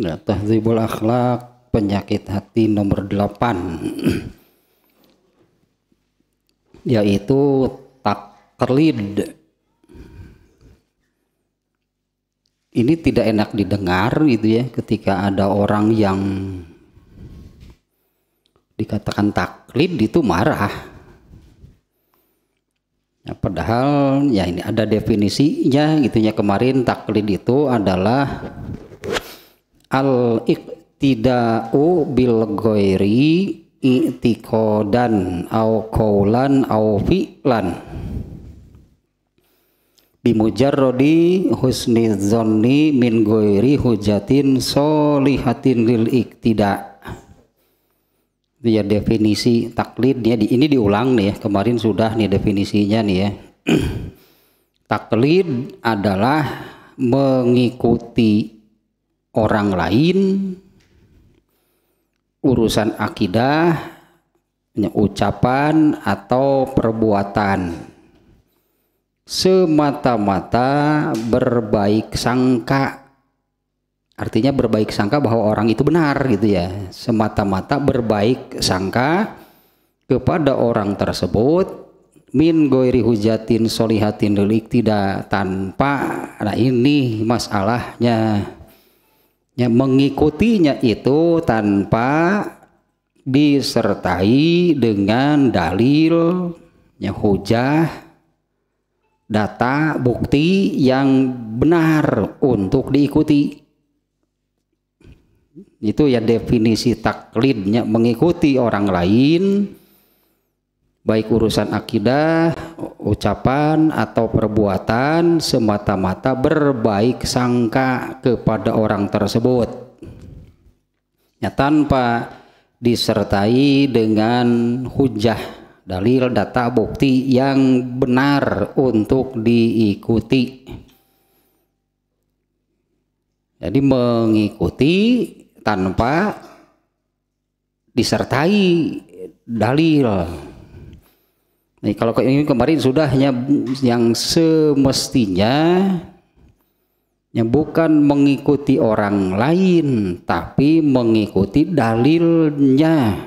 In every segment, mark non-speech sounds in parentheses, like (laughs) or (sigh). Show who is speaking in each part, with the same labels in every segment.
Speaker 1: Nah, tahzibul akhlak penyakit hati nomor delapan yaitu taklid. Ini tidak enak didengar gitu ya ketika ada orang yang dikatakan taklid itu marah. Ya, padahal ya ini ada definisinya gitu ya kemarin taklid itu adalah al iktida'u bil ghairi i'tiqadan au qaulan au fi'lan bimujarrodi husni zonni min goiri hujatin solihatin lil iktida ya definisi taklidnya di ini diulang nih ya kemarin sudah nih definisinya nih ya (clears throat) taklid adalah mengikuti orang lain, urusan akidah, ucapan atau perbuatan semata-mata berbaik sangka artinya berbaik sangka bahwa orang itu benar gitu ya semata-mata berbaik sangka kepada orang tersebut min goiri hujatin solihatin delik tidak tanpa nah ini masalahnya ya mengikutinya itu tanpa disertai dengan dalil ya hujah data bukti yang benar untuk diikuti. Itu ya definisi taklidnya mengikuti orang lain baik urusan akidah, ucapan atau perbuatan semata-mata berbaik sangka kepada orang tersebut ya, tanpa disertai dengan hujah dalil data bukti yang benar untuk diikuti jadi mengikuti tanpa disertai dalil Nah, kalau ini kemarin sudahnya yang semestinya yang bukan mengikuti orang lain tapi mengikuti dalilnya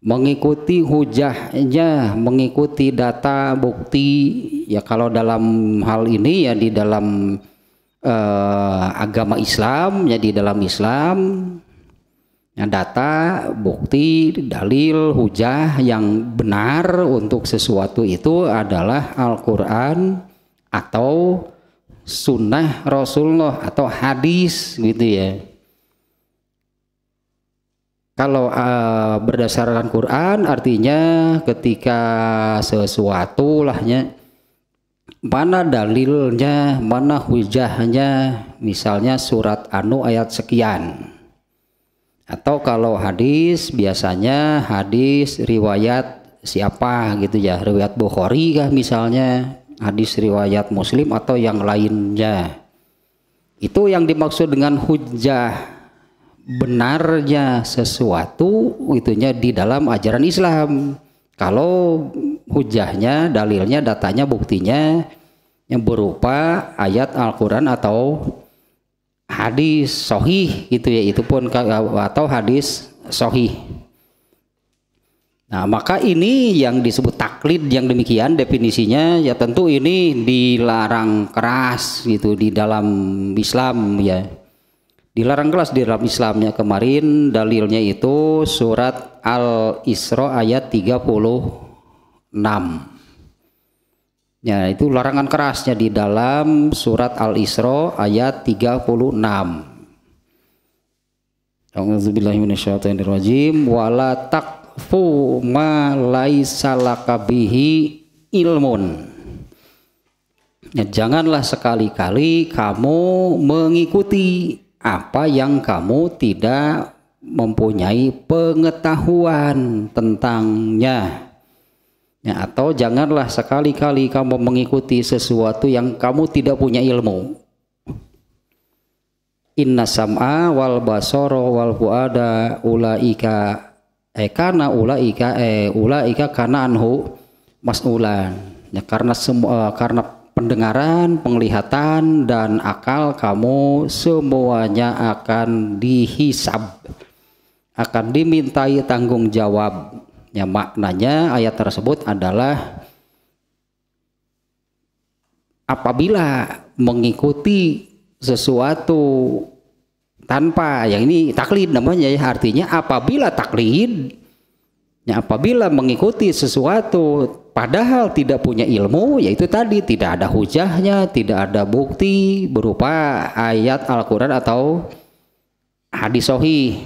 Speaker 1: mengikuti hujahnya mengikuti data bukti ya kalau dalam hal ini ya di dalam eh, agama Islam ya di dalam Islam Ya, data, bukti, dalil, hujah yang benar untuk sesuatu itu adalah Al-Quran atau sunnah Rasulullah atau hadis gitu ya. Kalau uh, berdasarkan Quran artinya ketika sesuatu lahnya mana dalilnya, mana hujahnya, misalnya surat Anu ayat sekian atau kalau hadis biasanya hadis riwayat siapa gitu ya, riwayat Bukhari kah misalnya, hadis riwayat Muslim atau yang lainnya. Itu yang dimaksud dengan hujjah benarnya sesuatu itunya di dalam ajaran Islam. Kalau hujahnya, dalilnya, datanya, buktinya yang berupa ayat Al-Quran atau hadis sohih gitu ya itu pun atau hadis sohih Nah, maka ini yang disebut taklid yang demikian definisinya ya tentu ini dilarang keras gitu di dalam Islam ya. Dilarang keras di dalam Islamnya kemarin dalilnya itu surat Al-Isra ayat 36. Ya, itu larangan kerasnya di dalam surat Al-Isra ayat 36. A'udzubillahiminasyaitonirrajim wala taqfu ma laisa lakabihi ilmun. Ya, janganlah sekali-kali kamu mengikuti apa yang kamu tidak mempunyai pengetahuan tentangnya. Ya, atau janganlah sekali-kali kamu mengikuti sesuatu yang kamu tidak punya ilmu. Inna sam'a wal basoro wal fuada ulaika eh karena ulaika eh ulaika karena anhu mas'ulan. Ya, karena semua eh, karena pendengaran, penglihatan dan akal kamu semuanya akan dihisab akan dimintai tanggung jawab Ya maknanya ayat tersebut adalah apabila mengikuti sesuatu tanpa yang ini taklid namanya ya artinya apabila taklid ya apabila mengikuti sesuatu padahal tidak punya ilmu yaitu tadi tidak ada hujahnya tidak ada bukti berupa ayat Al-Qur'an atau hadis sahih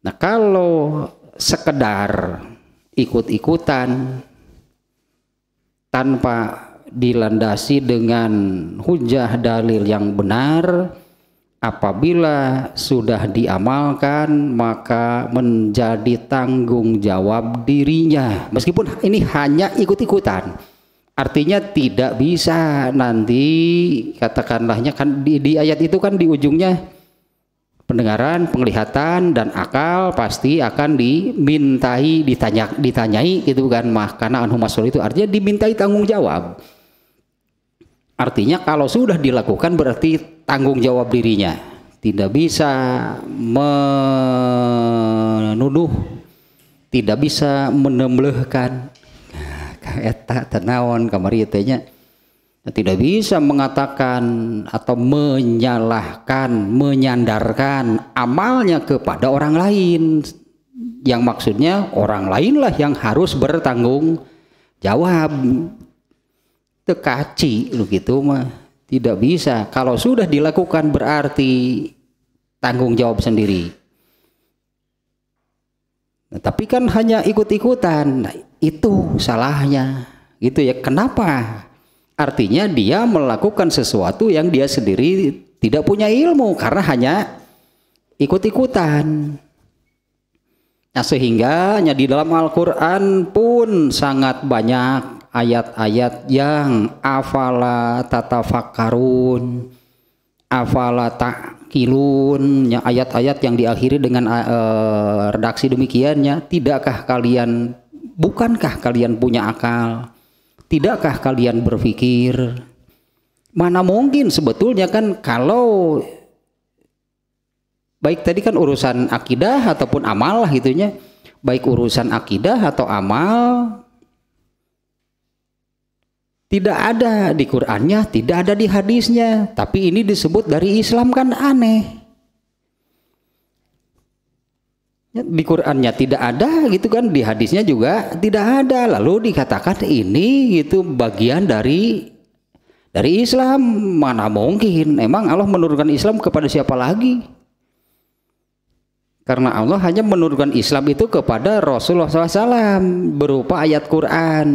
Speaker 1: nah kalau sekedar ikut-ikutan tanpa dilandasi dengan hujah dalil yang benar apabila sudah diamalkan maka menjadi tanggung jawab dirinya meskipun ini hanya ikut-ikutan artinya tidak bisa nanti katakanlahnya kan di, di ayat itu kan di ujungnya pendengaran, penglihatan dan akal pasti akan dimintai ditanya ditanyai gitu kan mah karena anhu masul itu artinya dimintai tanggung jawab. Artinya kalau sudah dilakukan berarti tanggung jawab dirinya. Tidak bisa menuduh, tidak bisa menemblehkan. Nah, eta tenawan kamari itu Nah, tidak bisa mengatakan atau menyalahkan, menyandarkan amalnya kepada orang lain. Yang maksudnya orang lainlah yang harus bertanggung jawab. Tekaci begitu. gitu mah. Tidak bisa. Kalau sudah dilakukan berarti tanggung jawab sendiri. Nah, tapi kan hanya ikut-ikutan. Nah, itu salahnya. Gitu ya. Kenapa? Artinya dia melakukan sesuatu yang dia sendiri tidak punya ilmu karena hanya ikut-ikutan. Nah, sehingga di dalam Al-Qur'an pun sangat banyak ayat-ayat yang afala tatafakarun, afala takilun, ayat-ayat yang diakhiri dengan uh, redaksi demikiannya, tidakkah kalian bukankah kalian punya akal? Tidakkah kalian berpikir mana mungkin sebetulnya kan kalau baik tadi kan urusan akidah ataupun amal lah gitunya baik urusan akidah atau amal tidak ada di Qur'annya, tidak ada di hadisnya, tapi ini disebut dari Islam kan aneh. di Qurannya tidak ada gitu kan di hadisnya juga tidak ada lalu dikatakan ini gitu bagian dari dari Islam mana mungkin emang Allah menurunkan Islam kepada siapa lagi karena Allah hanya menurunkan Islam itu kepada Rasulullah SAW berupa ayat Quran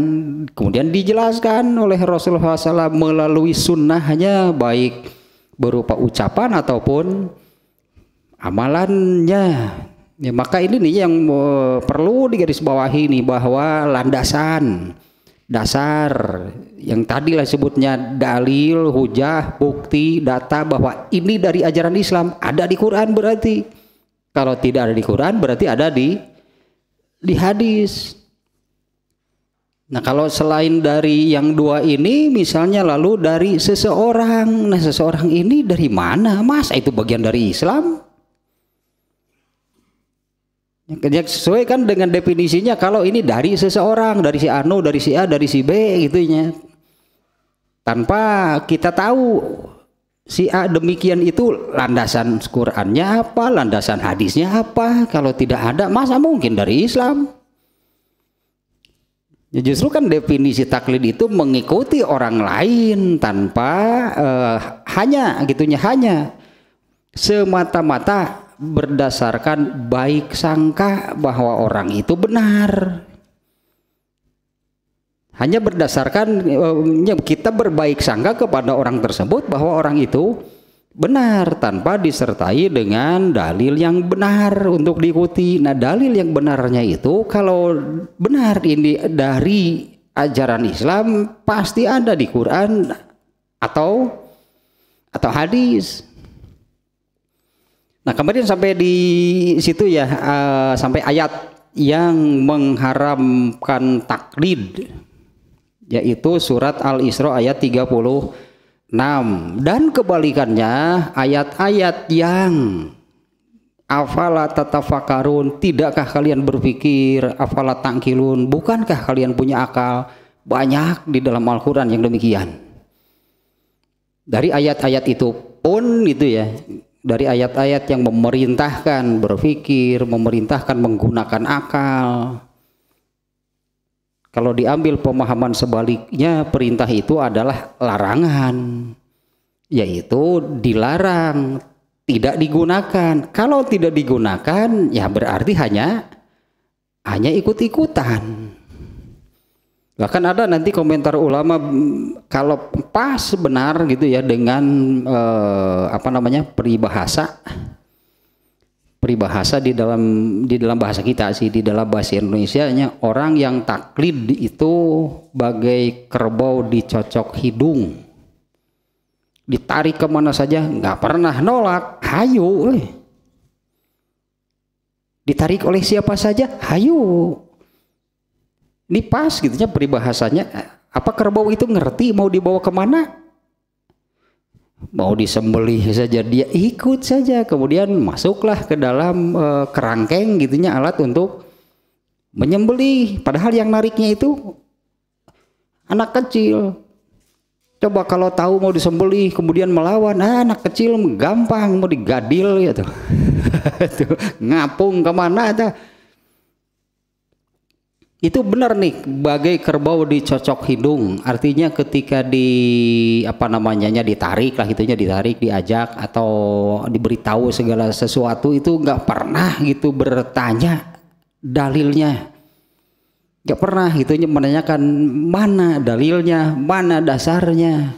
Speaker 1: kemudian dijelaskan oleh Rasulullah SAW melalui sunnahnya baik berupa ucapan ataupun amalannya Ya, maka ini nih yang perlu digarisbawahi nih bahwa landasan dasar yang tadi lah sebutnya dalil, hujah, bukti, data bahwa ini dari ajaran Islam ada di Quran berarti. Kalau tidak ada di Quran berarti ada di di hadis. Nah, kalau selain dari yang dua ini misalnya lalu dari seseorang. Nah, seseorang ini dari mana? Mas, itu bagian dari Islam? Yang ya, sesuai kan dengan definisinya kalau ini dari seseorang, dari si Anu, dari si A, dari si B gitu ya. Tanpa kita tahu si A demikian itu landasan Qurannya apa, landasan hadisnya apa. Kalau tidak ada masa mungkin dari Islam. Ya justru kan definisi taklid itu mengikuti orang lain tanpa uh, hanya gitunya hanya semata-mata berdasarkan baik sangka bahwa orang itu benar. Hanya berdasarkan eh, kita berbaik sangka kepada orang tersebut bahwa orang itu benar tanpa disertai dengan dalil yang benar untuk diikuti. Nah, dalil yang benarnya itu kalau benar ini dari ajaran Islam pasti ada di Quran atau atau hadis. Nah kemudian sampai di situ ya uh, sampai ayat yang mengharamkan taklid yaitu surat Al-Isra ayat 36 dan kebalikannya ayat-ayat yang afala tatafakarun tidakkah kalian berpikir afala tangkilun bukankah kalian punya akal banyak di dalam Al-Qur'an yang demikian dari ayat-ayat itu pun itu ya dari ayat-ayat yang memerintahkan berfikir, memerintahkan menggunakan akal. Kalau diambil pemahaman sebaliknya, perintah itu adalah larangan, yaitu dilarang, tidak digunakan. Kalau tidak digunakan, ya berarti hanya hanya ikut-ikutan. Bahkan ada nanti komentar ulama kalau pas benar gitu ya dengan eh, apa namanya peribahasa peribahasa di dalam di dalam bahasa kita sih di dalam bahasa Indonesia nya orang yang taklid itu bagai kerbau dicocok hidung ditarik kemana saja nggak pernah nolak hayu eh. ditarik oleh siapa saja hayu ini pas gitunya peribahasanya apa kerbau itu ngerti mau dibawa kemana mau disembeli saja dia ikut saja kemudian masuklah ke dalam e, kerangkeng gitunya alat untuk menyembeli. padahal yang nariknya itu anak kecil coba kalau tahu mau disembeli kemudian melawan ah, anak kecil gampang mau digadil gitu (laughs) ngapung kemana tuh itu benar nih bagai kerbau dicocok hidung artinya ketika di apa namanya ditarik lah itunya ditarik diajak atau diberitahu segala sesuatu itu nggak pernah gitu bertanya dalilnya nggak pernah itunya menanyakan mana dalilnya mana dasarnya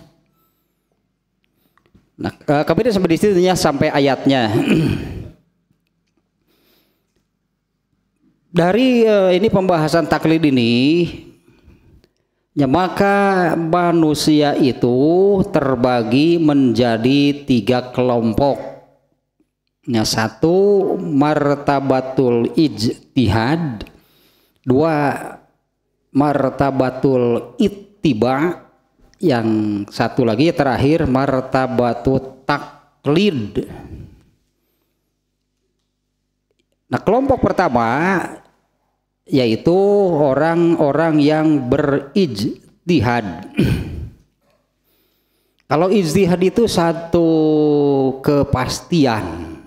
Speaker 1: nah eh, kemudian sampai di situ sampai ayatnya (clears throat) dari uh, ini pembahasan taklid ini ya maka manusia itu terbagi menjadi tiga kelompok ya satu martabatul ijtihad dua martabatul ittiba yang satu lagi terakhir martabatul taklid nah kelompok pertama yaitu orang-orang yang berijtihad. (clears throat) Kalau ijtihad itu satu kepastian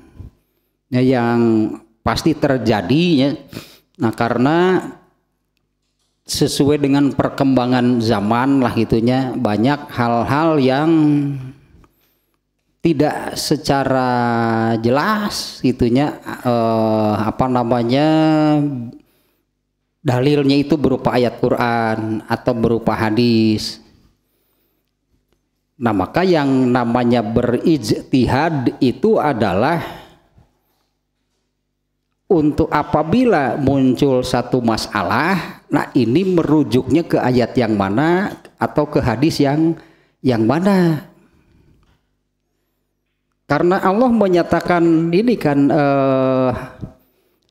Speaker 1: ya, yang pasti terjadi ya. Nah, karena sesuai dengan perkembangan zaman lah itunya banyak hal-hal yang tidak secara jelas itunya eh, apa namanya Dalilnya itu berupa ayat Quran atau berupa hadis. Nah maka yang namanya berijtihad itu adalah untuk apabila muncul satu masalah, nah ini merujuknya ke ayat yang mana atau ke hadis yang yang mana? Karena Allah menyatakan ini kan eh,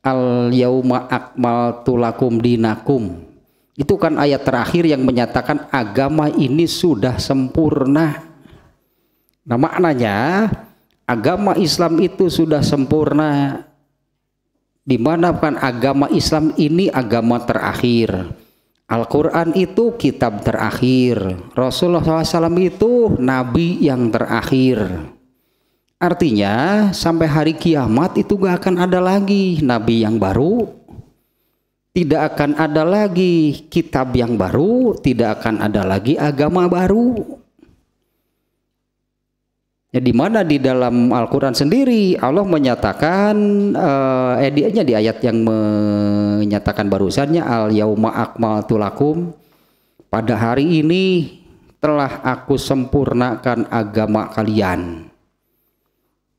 Speaker 1: al yauma akmal tulakum dinakum. Itu kan ayat terakhir yang menyatakan agama ini sudah sempurna. Nah maknanya agama Islam itu sudah sempurna. Dimana agama Islam ini agama terakhir. Al-Quran itu kitab terakhir. Rasulullah SAW itu nabi yang terakhir. Artinya sampai hari kiamat itu gak akan ada lagi nabi yang baru, tidak akan ada lagi kitab yang baru, tidak akan ada lagi agama baru. Ya, di mana di dalam Al-Quran sendiri Allah menyatakan uh, eh, eh di ayat yang menyatakan barusannya al yauma akmal tulakum pada hari ini telah aku sempurnakan agama kalian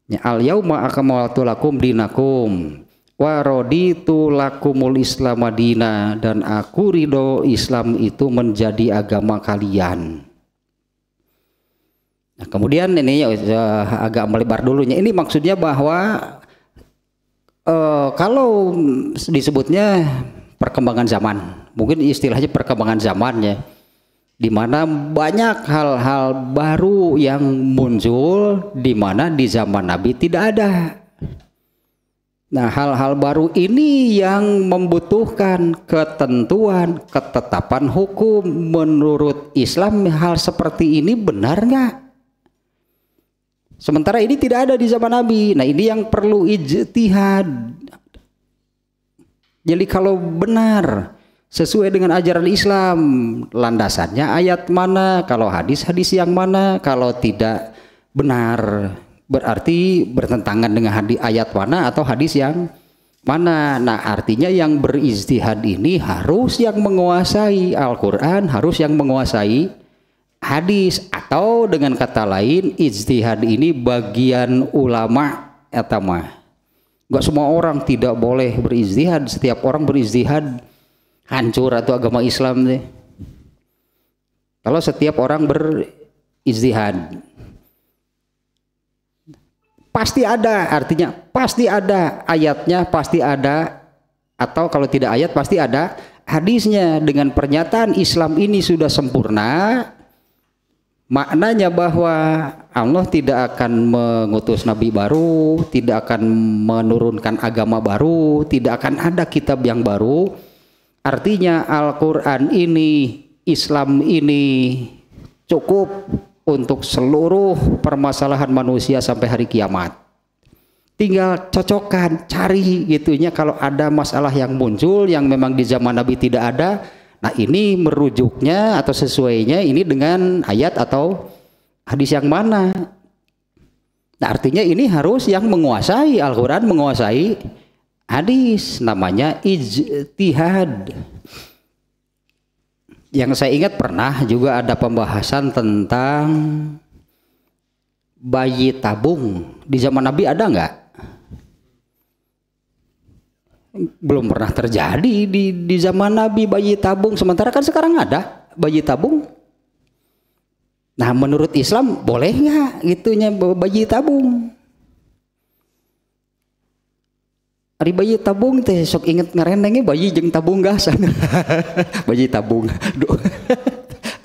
Speaker 1: Ya, al yauma akmaltu lakum dinakum wa raditu lakumul islam madina dan aku ridho Islam itu menjadi agama kalian. Nah, kemudian ini uh, agak melebar dulunya. Ini maksudnya bahwa uh, kalau disebutnya perkembangan zaman, mungkin istilahnya perkembangan zamannya di mana banyak hal-hal baru yang muncul di mana di zaman Nabi tidak ada. Nah, hal-hal baru ini yang membutuhkan ketentuan, ketetapan hukum menurut Islam hal seperti ini benar nggak? Sementara ini tidak ada di zaman Nabi. Nah, ini yang perlu ijtihad. Jadi kalau benar sesuai dengan ajaran Islam landasannya ayat mana kalau hadis hadis yang mana kalau tidak benar berarti bertentangan dengan hadis ayat mana atau hadis yang mana nah artinya yang beristihad ini harus yang menguasai Al-Qur'an harus yang menguasai hadis atau dengan kata lain istihad ini bagian ulama etamah Gak semua orang tidak boleh beristihad setiap orang beristihad hancur atau agama Islam deh. Kalau setiap orang berijtihad pasti ada artinya pasti ada ayatnya pasti ada atau kalau tidak ayat pasti ada hadisnya dengan pernyataan Islam ini sudah sempurna maknanya bahwa Allah tidak akan mengutus nabi baru tidak akan menurunkan agama baru tidak akan ada kitab yang baru Artinya Al-Quran ini, Islam ini cukup untuk seluruh permasalahan manusia sampai hari kiamat. Tinggal cocokkan, cari gitunya kalau ada masalah yang muncul yang memang di zaman Nabi tidak ada. Nah ini merujuknya atau sesuainya ini dengan ayat atau hadis yang mana. Nah artinya ini harus yang menguasai Al-Quran, menguasai hadis namanya ijtihad yang saya ingat pernah juga ada pembahasan tentang bayi tabung di zaman Nabi ada nggak? Belum pernah terjadi di di zaman Nabi bayi tabung sementara kan sekarang ada bayi tabung. Nah menurut Islam boleh nggak gitunya bayi tabung? Ari bayi tabung teh sok inget ngerendengnya e, bayi jeng tabung gasan. (laughs) bayi tabung.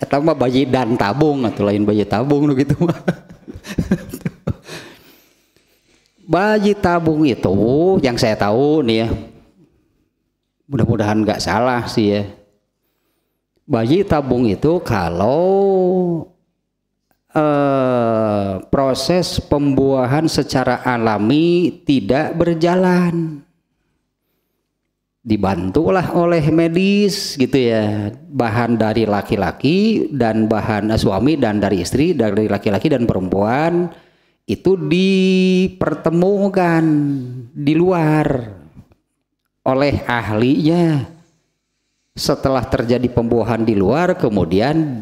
Speaker 1: atau (laughs) (laughs) mah bayi dan tabung atau lain bayi tabung nu gitu mah. bayi tabung itu yang saya tahu nih ya. Mudah-mudahan nggak salah sih ya. Bayi tabung itu kalau Eh, proses pembuahan secara alami tidak berjalan dibantulah oleh medis gitu ya bahan dari laki-laki dan bahan suami dan dari istri dari laki-laki dan perempuan itu dipertemukan di luar oleh ahlinya setelah terjadi pembuahan di luar kemudian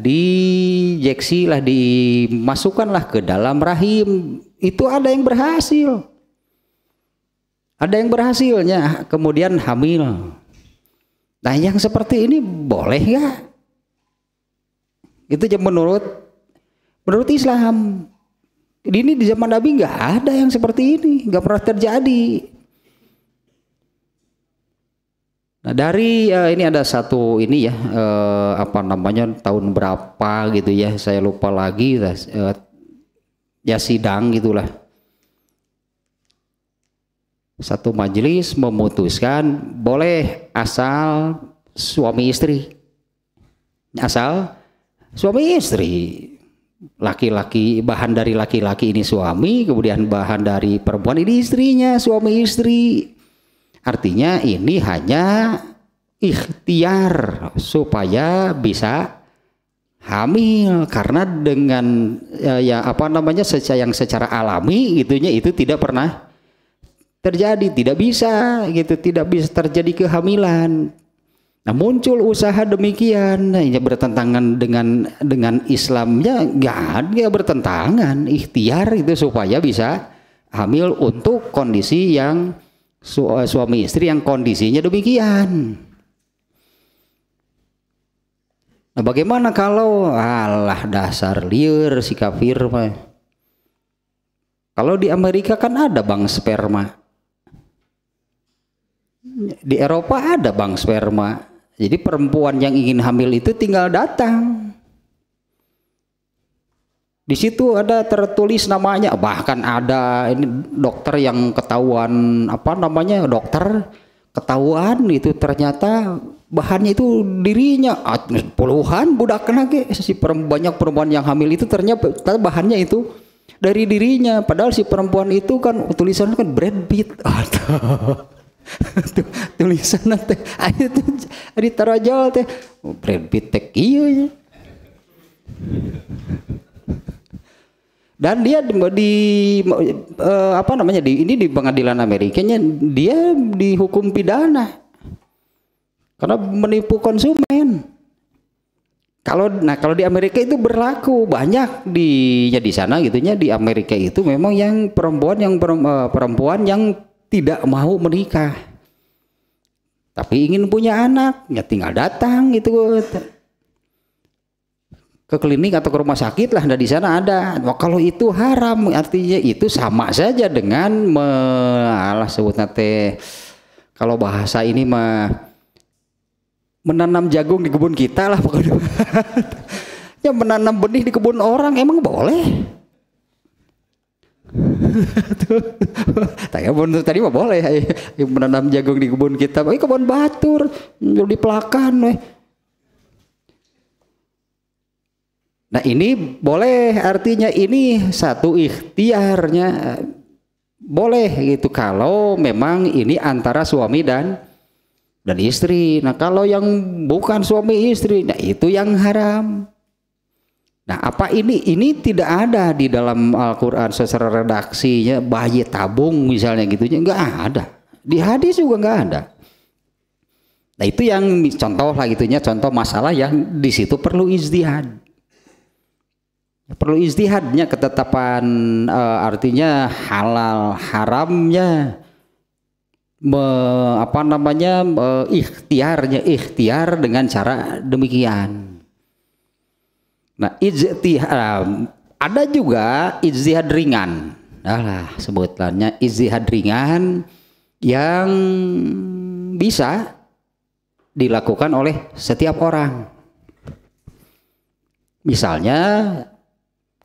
Speaker 1: lah dimasukkanlah ke dalam rahim itu ada yang berhasil ada yang berhasilnya kemudian hamil nah yang seperti ini boleh ya itu menurut menurut Islam ini di zaman Nabi nggak ada yang seperti ini nggak pernah terjadi Nah dari uh, ini ada satu ini ya uh, apa namanya tahun berapa gitu ya saya lupa lagi uh, ya sidang gitulah satu majelis memutuskan boleh asal suami istri asal suami istri laki-laki bahan dari laki-laki ini suami kemudian bahan dari perempuan ini istrinya suami istri Artinya ini hanya ikhtiar supaya bisa hamil karena dengan ya, ya apa namanya secara yang secara alami itunya itu tidak pernah terjadi, tidak bisa gitu, tidak bisa terjadi kehamilan. Nah muncul usaha demikian, nah, bertentangan dengan dengan Islamnya nggak ada ya bertentangan, ikhtiar itu supaya bisa hamil untuk kondisi yang su eh, suami istri yang kondisinya demikian. Nah bagaimana kalau alah dasar liar si kafir mah. Kalau di Amerika kan ada bank sperma. Di Eropa ada bank sperma. Jadi perempuan yang ingin hamil itu tinggal datang di situ ada tertulis namanya, bahkan ada ini dokter yang ketahuan apa namanya dokter ketahuan itu ternyata bahannya itu dirinya ah, puluhan budak kena ke si perempuan banyak perempuan yang hamil itu ternyata bahannya itu dari dirinya padahal si perempuan itu kan tulisannya kan bread beat atau (laughs) tulisan nanti ayo tuh ditaruh teh bread beat tek iya, iya dan dia di, di uh, apa namanya di ini di pengadilan Amerikanya dia dihukum pidana karena menipu konsumen kalau nah kalau di Amerika itu berlaku banyak di ya di sana gitunya di Amerika itu memang yang perempuan yang eh, perempuan yang tidak mau menikah tapi ingin punya anak ya tinggal datang gitu ke klinik atau ke rumah sakit lah nah di sana ada nah, kalau itu haram artinya itu sama saja dengan me, alah sebut nate kalau bahasa ini mah menanam jagung di kebun kita lah pokoknya (laughs) ya menanam benih di kebun orang emang boleh (laughs) Tanya tadi mah boleh eh, menanam jagung di kebun kita, tapi kebun batur, di pelakan, eh. Nah ini boleh artinya ini satu ikhtiarnya boleh gitu kalau memang ini antara suami dan dan istri. Nah kalau yang bukan suami istri, nah itu yang haram. Nah apa ini? Ini tidak ada di dalam Al-Quran secara redaksinya bayi tabung misalnya gitu. nggak ada. Di hadis juga nggak ada. Nah itu yang contoh lah gitunya contoh masalah yang di situ perlu izdihad perlu istihadnya ketetapan e, artinya halal haramnya me, apa namanya me, ikhtiarnya ikhtiar dengan cara demikian. Nah, ijtihad eh, ada juga ijtihad ringan. adalah sebutannya ijtihad ringan yang bisa dilakukan oleh setiap orang. Misalnya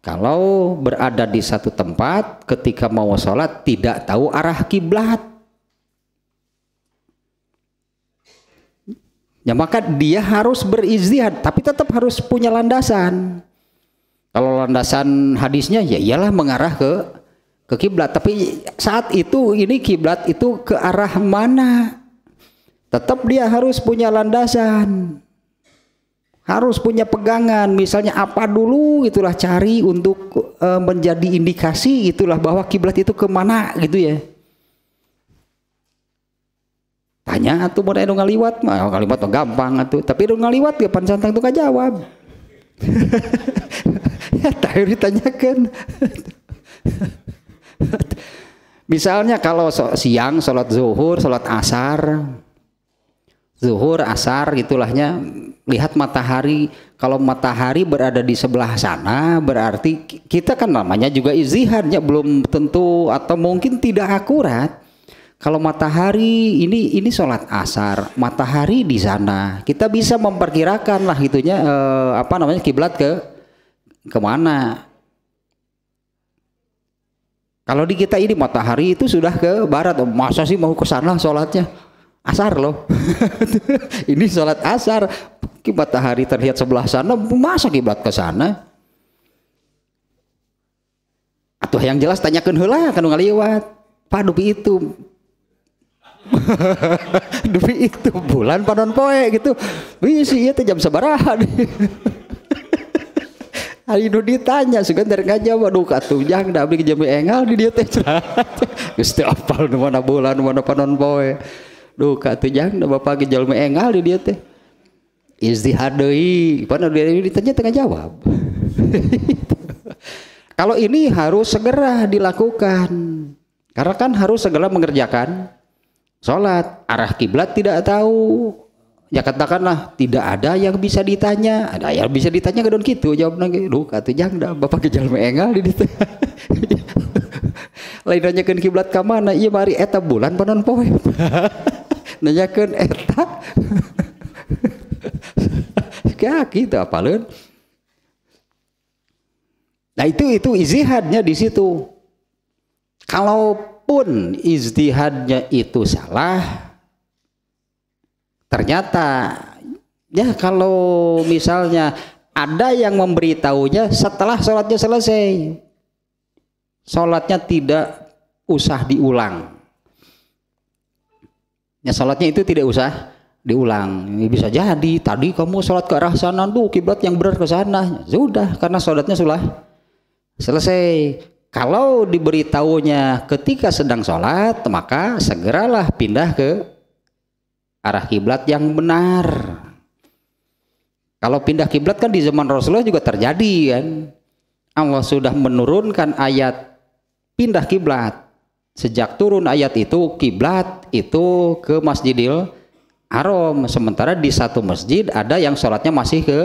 Speaker 1: kalau berada di satu tempat ketika mau sholat tidak tahu arah kiblat. Ya maka dia harus berizdihad tapi tetap harus punya landasan. Kalau landasan hadisnya ya iyalah mengarah ke ke kiblat tapi saat itu ini kiblat itu ke arah mana? Tetap dia harus punya landasan harus punya pegangan misalnya apa dulu itulah cari untuk e, menjadi indikasi itulah bahwa kiblat itu kemana gitu ya tanya tuh mau ada ngaliwat mah ngaliwat mah gampang atuh tapi ada ngaliwat ya pancantang tuh jawab (laughs) ya tahu ditanyakan (laughs) misalnya kalau siang sholat zuhur sholat asar zuhur, asar gitulahnya lihat matahari. Kalau matahari berada di sebelah sana berarti kita kan namanya juga iziharnya belum tentu atau mungkin tidak akurat. Kalau matahari ini ini sholat asar, matahari di sana kita bisa memperkirakan lah itunya eh, apa namanya kiblat ke kemana. Kalau di kita ini matahari itu sudah ke barat, masa sih mau ke sana sholatnya? asar loh (laughs) ini sholat asar kiblat matahari terlihat sebelah sana masa kiblat ke sana atau yang jelas tanyakan hela kan ngaliwat pak dupi itu (laughs) dupi itu bulan panon poe gitu bisa iya jam sebarahan. (laughs) hari ini ditanya segan dari ngajak, waduh katujang dah beli jam engal di dia teh cerah Gusti apal mana bulan mana panon poe Duh kak tujang udah bapak gejol meengal di dia teh. Izdihad deui. dia dia ditanya tengah jawab. (laughs) Kalau ini harus segera dilakukan. Karena kan harus segera mengerjakan sholat. Arah kiblat tidak tahu. Ya katakanlah tidak ada yang bisa ditanya. Ada yang bisa ditanya ke don gitu. jawab nanti Duh kak kata dah Bapak gejol meengal di dia (laughs) Lain nanyakan kiblat ke mana? Iya mari eta bulan panon (laughs) nanyakan eta (laughs) ya gitu apalun nah itu itu izihadnya di situ kalaupun izihadnya itu salah ternyata ya kalau misalnya ada yang memberitahunya setelah sholatnya selesai sholatnya tidak usah diulang Ya salatnya itu tidak usah diulang. bisa jadi tadi kamu sholat ke arah sana tuh kiblat yang benar ke sana. Sudah karena sholatnya sudah selesai. Kalau diberitahunya ketika sedang sholat, maka segeralah pindah ke arah kiblat yang benar. Kalau pindah kiblat kan di zaman Rasulullah juga terjadi kan. Allah sudah menurunkan ayat pindah kiblat sejak turun ayat itu kiblat itu ke Masjidil Haram sementara di satu masjid ada yang sholatnya masih ke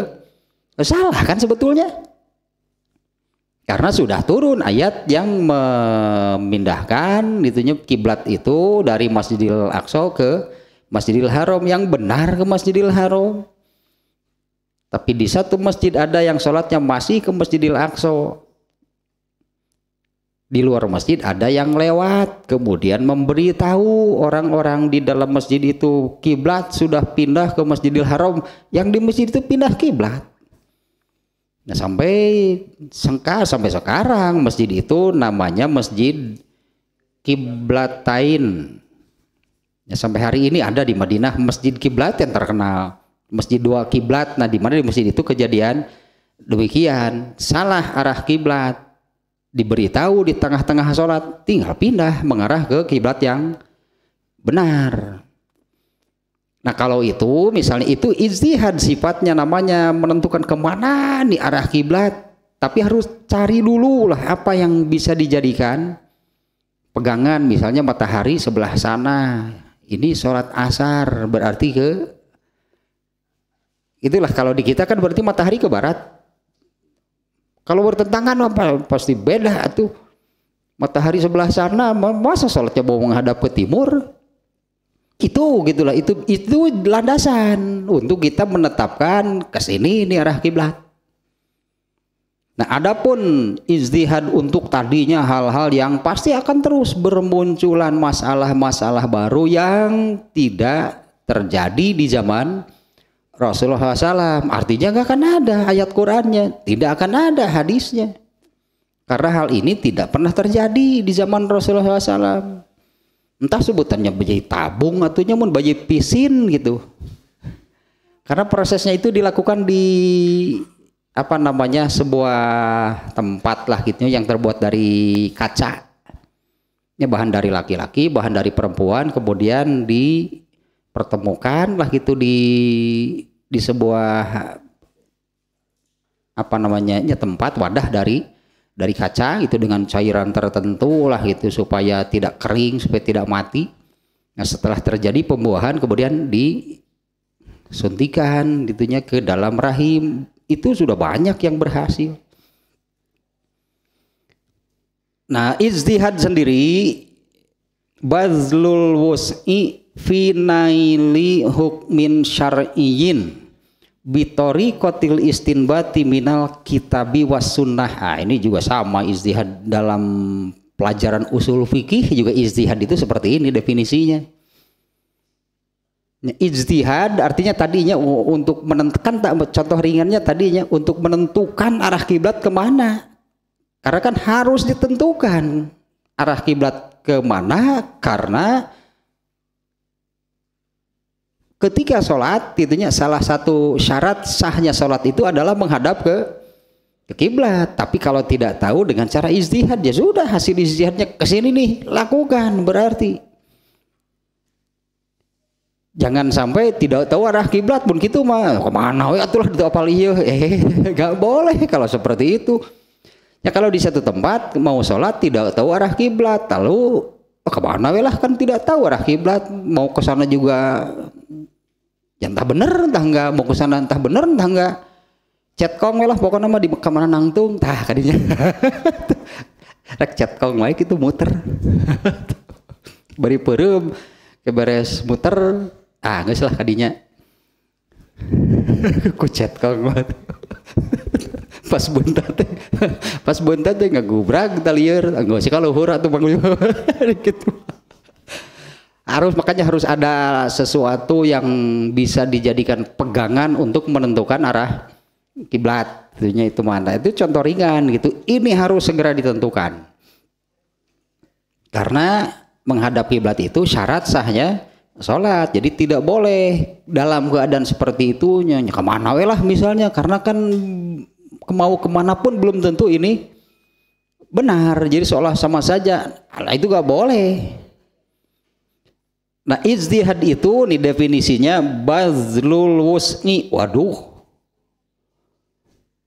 Speaker 1: salah kan sebetulnya karena sudah turun ayat yang memindahkan ditunjuk kiblat itu dari Masjidil Aqsa ke Masjidil Haram yang benar ke Masjidil Haram tapi di satu masjid ada yang sholatnya masih ke Masjidil Aqsa di luar masjid ada yang lewat kemudian memberitahu orang-orang di dalam masjid itu kiblat sudah pindah ke Masjidil Haram yang di masjid itu pindah kiblat nah sampai sengka sampai sekarang masjid itu namanya masjid kiblatain ya, sampai hari ini ada di Madinah masjid kiblat yang terkenal masjid dua kiblat nah di mana di masjid itu kejadian demikian salah arah kiblat diberitahu di tengah-tengah sholat tinggal pindah mengarah ke kiblat yang benar. Nah kalau itu misalnya itu izdihad sifatnya namanya menentukan kemana nih arah kiblat, tapi harus cari dulu lah apa yang bisa dijadikan pegangan misalnya matahari sebelah sana. Ini sholat asar berarti ke itulah kalau di kita kan berarti matahari ke barat kalau bertentangan apa pasti beda tuh. Matahari sebelah sana masa sholatnya mau menghadap ke timur? Itu gitulah itu itu landasan untuk kita menetapkan ke sini ini arah kiblat. Nah, adapun izdihad untuk tadinya hal-hal yang pasti akan terus bermunculan masalah-masalah baru yang tidak terjadi di zaman Rasulullah SAW. Artinya nggak akan ada ayat Qurannya, tidak akan ada hadisnya. Karena hal ini tidak pernah terjadi di zaman Rasulullah SAW. Entah sebutannya bayi tabung atau nyamun bayi pisin gitu. Karena prosesnya itu dilakukan di apa namanya sebuah tempat lah gitu yang terbuat dari kaca. Ini bahan dari laki-laki, bahan dari perempuan, kemudian di pertemukan lah gitu di di sebuah apa namanya ya tempat wadah dari dari kaca itu dengan cairan tertentu lah itu supaya tidak kering supaya tidak mati nah setelah terjadi pembuahan kemudian disuntikan ditunya ke dalam rahim itu sudah banyak yang berhasil nah izdihad sendiri bazlul wus'i finaili hukmin syar'iyin bitori kotil istinbati minal kitabi was sunnah nah, ini juga sama istihad dalam pelajaran usul fikih juga istihad itu seperti ini definisinya nah, Ijtihad artinya tadinya untuk menentukan contoh ringannya tadinya untuk menentukan arah kiblat kemana. Karena kan harus ditentukan arah kiblat kemana karena ketika sholat tentunya salah satu syarat sahnya sholat itu adalah menghadap ke ke kiblat tapi kalau tidak tahu dengan cara istihad ya sudah hasil istihadnya ke sini nih lakukan berarti jangan sampai tidak tahu arah kiblat pun gitu mah kemana oh, ya itulah itu apa liyo eh nggak boleh kalau seperti itu ya kalau di satu tempat mau sholat tidak tahu arah kiblat lalu oh, kemana lah kan tidak tahu arah kiblat mau ke sana juga ya entah bener entah enggak mau ke sana entah bener entah enggak chat kong lah pokoknya mah di kamar nangtung tah kadinya (laughs) rek chat kong wae itu muter (laughs) beri perum beres muter ah nggak salah kadinya (laughs) ku chat kong banget pas bunta teh pas bunta teh nggak gubrak talier nggak sih kalau hura tuh bang harus makanya harus ada sesuatu yang bisa dijadikan pegangan untuk menentukan arah kiblat tentunya itu mana itu contoh ringan gitu ini harus segera ditentukan karena menghadap kiblat itu syarat sahnya sholat jadi tidak boleh dalam keadaan seperti itu nyanyi ya, kemana lah misalnya karena kan kemau kemana pun belum tentu ini benar jadi seolah sama saja itu gak boleh Nah, ijtihad itu nih definisinya bazlul wusni. Waduh.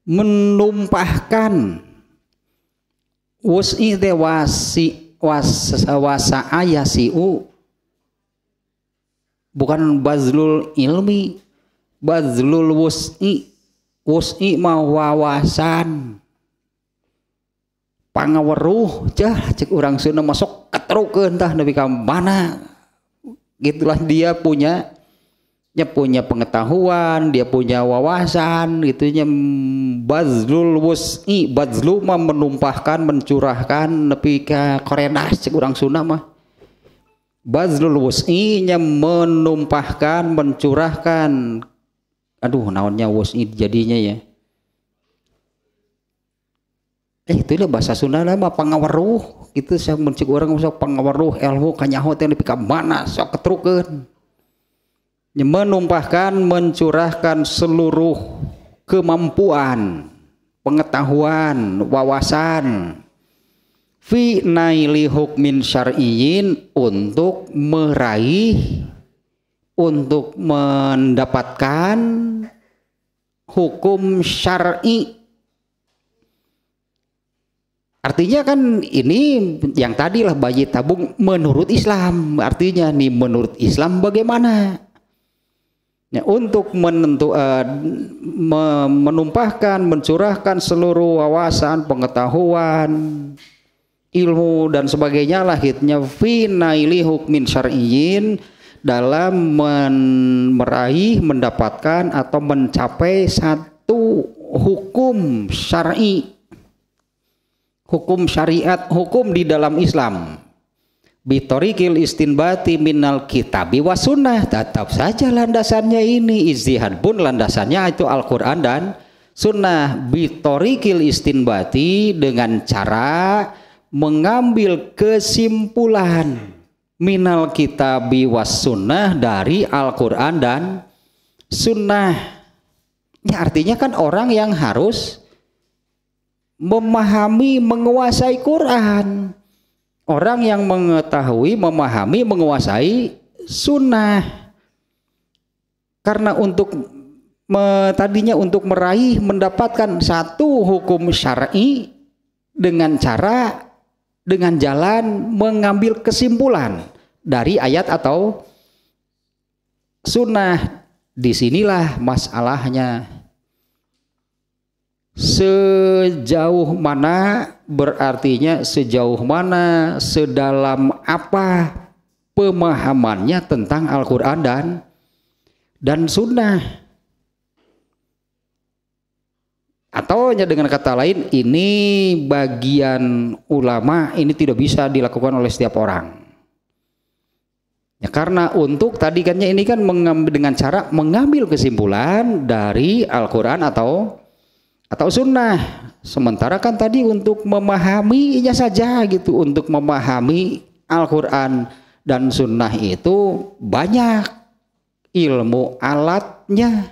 Speaker 1: Menumpahkan wusni teh wasi was, wasa ayasiu. Bukan bazlul ilmi, bazlul wusni. Wusni mah wawasan. Pangaweruh, cah cek orang Sunda masuk Ketruk entah nabi ka mana gitulah dia punya dia punya pengetahuan, dia punya wawasan, gitu nya bazlul wus'i, bazlu mah menumpahkan, mencurahkan nepi ka korenas cek urang mah. Bazlul wus'i nya menumpahkan, mencurahkan. Aduh, naonnya wus'i jadinya ya eh itu lah bahasa Sunda lah apa ngawaruh? itu saya mencik orang masuk pengawaruh ilmu kanyaho yang nepi mana sok ketruken menumpahkan mencurahkan seluruh kemampuan pengetahuan wawasan fi naili hukmin syar'iyyin untuk meraih untuk mendapatkan hukum syar'i Artinya kan ini yang tadilah bayi tabung menurut Islam. Artinya nih menurut Islam bagaimana? Ya, untuk menentu, uh, menumpahkan, mencurahkan seluruh wawasan, pengetahuan, ilmu dan sebagainya lahitnya finaili hukmin syar'iyyin dalam men meraih, mendapatkan atau mencapai satu hukum syar'i hukum syariat, hukum di dalam Islam. Bitorikil istinbati minal kitab wa sunnah. Tetap saja landasannya ini. Izdihad pun landasannya itu Al-Quran dan sunnah. Bitorikil istinbati dengan cara mengambil kesimpulan minal kitab wa sunnah dari Al-Quran dan sunnah. Ya, artinya kan orang yang harus memahami menguasai Quran. Orang yang mengetahui, memahami, menguasai sunnah. Karena untuk me, tadinya untuk meraih mendapatkan satu hukum syar'i dengan cara dengan jalan mengambil kesimpulan dari ayat atau sunnah disinilah masalahnya Sejauh mana berartinya sejauh mana, sedalam apa pemahamannya tentang Al-Quran dan dan sunnah. Atau dengan kata lain ini bagian ulama ini tidak bisa dilakukan oleh setiap orang. Ya, karena untuk tadi kan ini kan dengan cara mengambil kesimpulan dari Al-Quran atau atau sunnah. Sementara kan tadi untuk memahaminya saja gitu, untuk memahami Al-Quran dan sunnah itu banyak ilmu alatnya.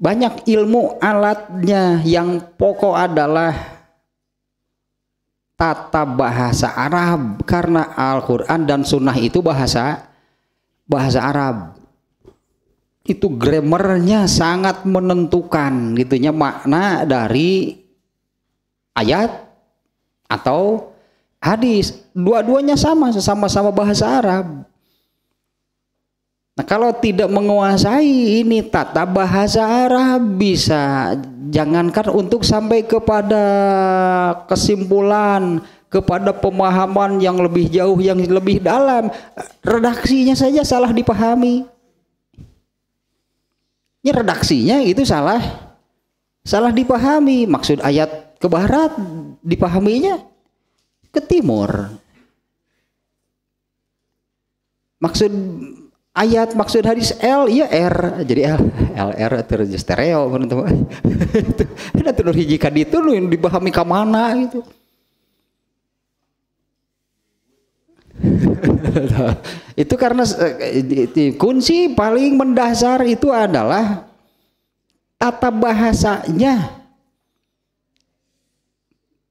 Speaker 1: Banyak ilmu alatnya yang pokok adalah tata bahasa Arab karena Al-Quran dan sunnah itu bahasa bahasa Arab itu grammarnya sangat menentukan gitunya makna dari ayat atau hadis dua-duanya sama sama-sama bahasa Arab Nah, kalau tidak menguasai ini tata bahasa Arab bisa jangankan untuk sampai kepada kesimpulan, kepada pemahaman yang lebih jauh, yang lebih dalam, redaksinya saja salah dipahami. Ini ya, redaksinya itu salah salah dipahami. Maksud ayat ke barat dipahaminya ke timur. Maksud ayat maksud hadis L ya R jadi L LR terus stereo teman-teman (laughs) ada tuh hiji kadi itu lu yang dipahami ke mana gitu (laughs) Itu karena eh, eh, kunci paling mendasar itu adalah tata bahasanya.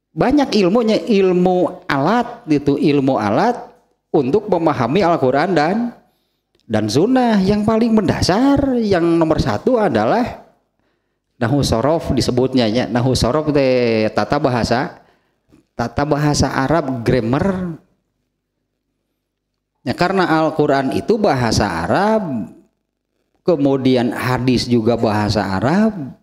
Speaker 1: Banyak ilmunya, ilmu alat itu ilmu alat untuk memahami Al-Quran dan dan sunnah yang paling mendasar yang nomor satu adalah nahu sorof disebutnya ya nahu sorof tata bahasa tata bahasa Arab grammar Ya, karena Al-Quran itu bahasa Arab, kemudian hadis juga bahasa Arab.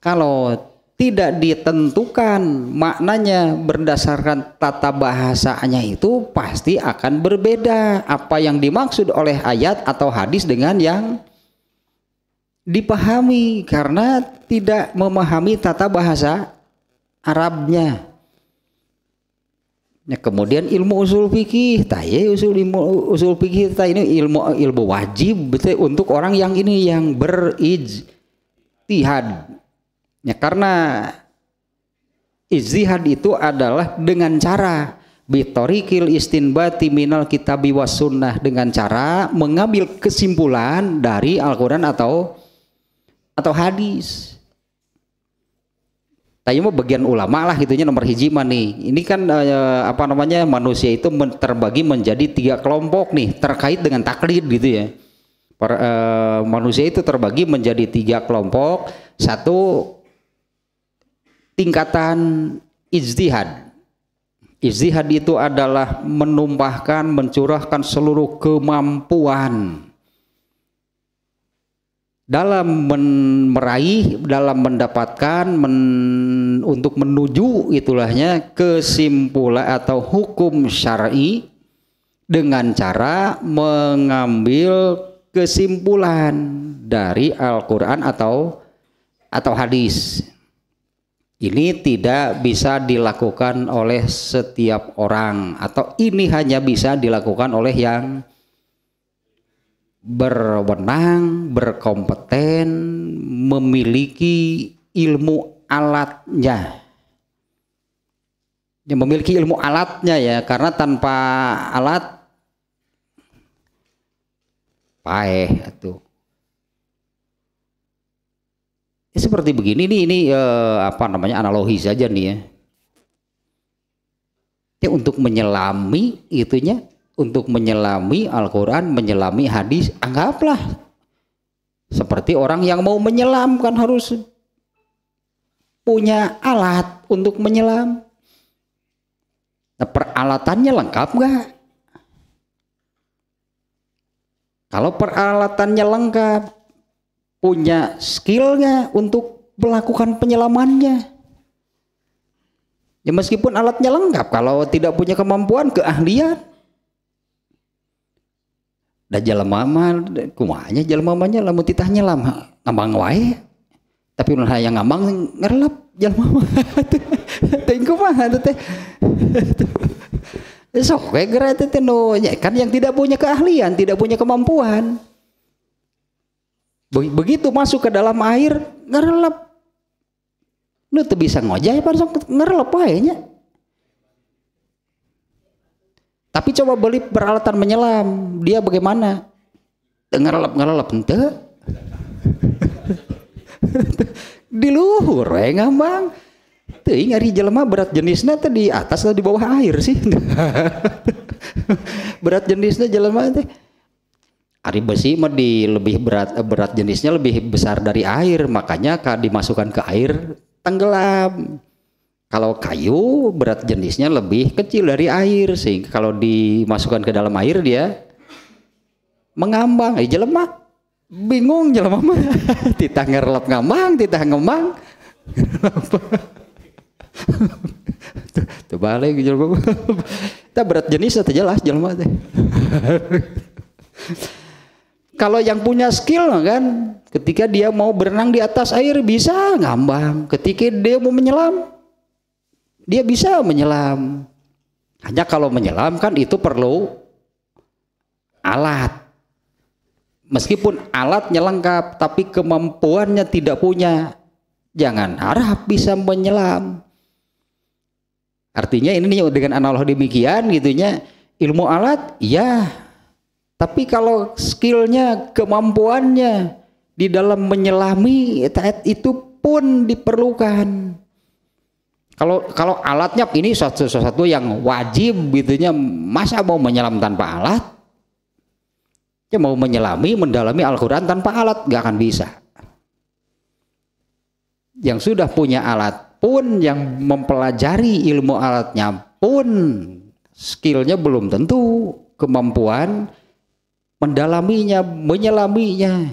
Speaker 1: Kalau tidak ditentukan maknanya berdasarkan tata bahasanya itu pasti akan berbeda apa yang dimaksud oleh ayat atau hadis dengan yang dipahami karena tidak memahami tata bahasa Arabnya. Nah kemudian ilmu usul fikih, taye usul ilmu usul fikih taye ini ilmu ilmu wajib betul untuk orang yang ini yang berijtihad. Ya karena ijtihad itu adalah dengan cara bitorikil istinbati minal kitabi was sunnah dengan cara mengambil kesimpulan dari Al-Qur'an atau atau hadis. Tapi mau bagian ulama lah gitunya nomor hiji mana nih. Ini kan eh, apa namanya manusia itu terbagi menjadi tiga kelompok nih terkait dengan taklid gitu ya. Per, eh, manusia itu terbagi menjadi tiga kelompok. Satu tingkatan ijtihad. Ijtihad itu adalah menumpahkan, mencurahkan seluruh kemampuan dalam men meraih, dalam mendapatkan, men untuk menuju itulahnya kesimpulan atau hukum syar'i dengan cara mengambil kesimpulan dari Al-Qur'an atau atau hadis. Ini tidak bisa dilakukan oleh setiap orang atau ini hanya bisa dilakukan oleh yang berwenang, berkompeten, memiliki ilmu alatnya. Yang memiliki ilmu alatnya ya, karena tanpa alat paeh itu ya, seperti begini nih ini eh, apa namanya analogi saja nih ya. Ya untuk menyelami itunya untuk menyelami Al-Quran, menyelami hadis, anggaplah seperti orang yang mau menyelam kan harus punya alat untuk menyelam. Nah, peralatannya lengkap nggak? Kalau peralatannya lengkap, punya skill nggak untuk melakukan penyelamannya? Ya meskipun alatnya lengkap, kalau tidak punya kemampuan, keahlian, Da jelema mah kumanya jelema mah nya titahnya lama ngambang wae. Tapi ulah yang ngambang ngerlap jelema (laughs) mah. teh (laughs) eh, kumaha teh. Sok we geura teh no ya, kan yang tidak punya keahlian, tidak punya kemampuan. Begitu masuk ke dalam air ngerlap. Nu teu bisa ngojay pan sok ngerlep wae nya. Tapi coba beli peralatan menyelam, dia bagaimana? Ngerelep ngerelep ente. (laughs) di luhur, we eh, ngambang. Tuh nyari jelema berat jenisnya tuh di atas atau di bawah air sih. (laughs) berat jenisnya jelema teh Ari besi mah di lebih berat eh, berat jenisnya lebih besar dari air, makanya dimasukkan ke air tenggelam. Kalau kayu berat jenisnya lebih kecil dari air sehingga kalau dimasukkan ke dalam air dia mengambang, eh, lemah bingung jelema mah (laughs) titah ngerlep ngambang titah ngembang Coba lagi jelema Kita berat jenis atau jelas jelema deh. kalau yang punya skill kan ketika dia mau berenang di atas air bisa ngambang ketika dia mau menyelam dia bisa menyelam. Hanya kalau menyelam kan itu perlu alat. Meskipun alatnya lengkap tapi kemampuannya tidak punya, jangan harap bisa menyelam. Artinya ini dengan analog demikian gitunya ilmu alat ya tapi kalau skillnya kemampuannya di dalam menyelami itu pun diperlukan kalau kalau alatnya ini sesuatu, satu yang wajib gitunya masa mau menyelam tanpa alat? Ya mau menyelami, mendalami Al-Quran tanpa alat gak akan bisa. Yang sudah punya alat pun, yang mempelajari ilmu alatnya pun, skillnya belum tentu kemampuan mendalaminya, menyelaminya.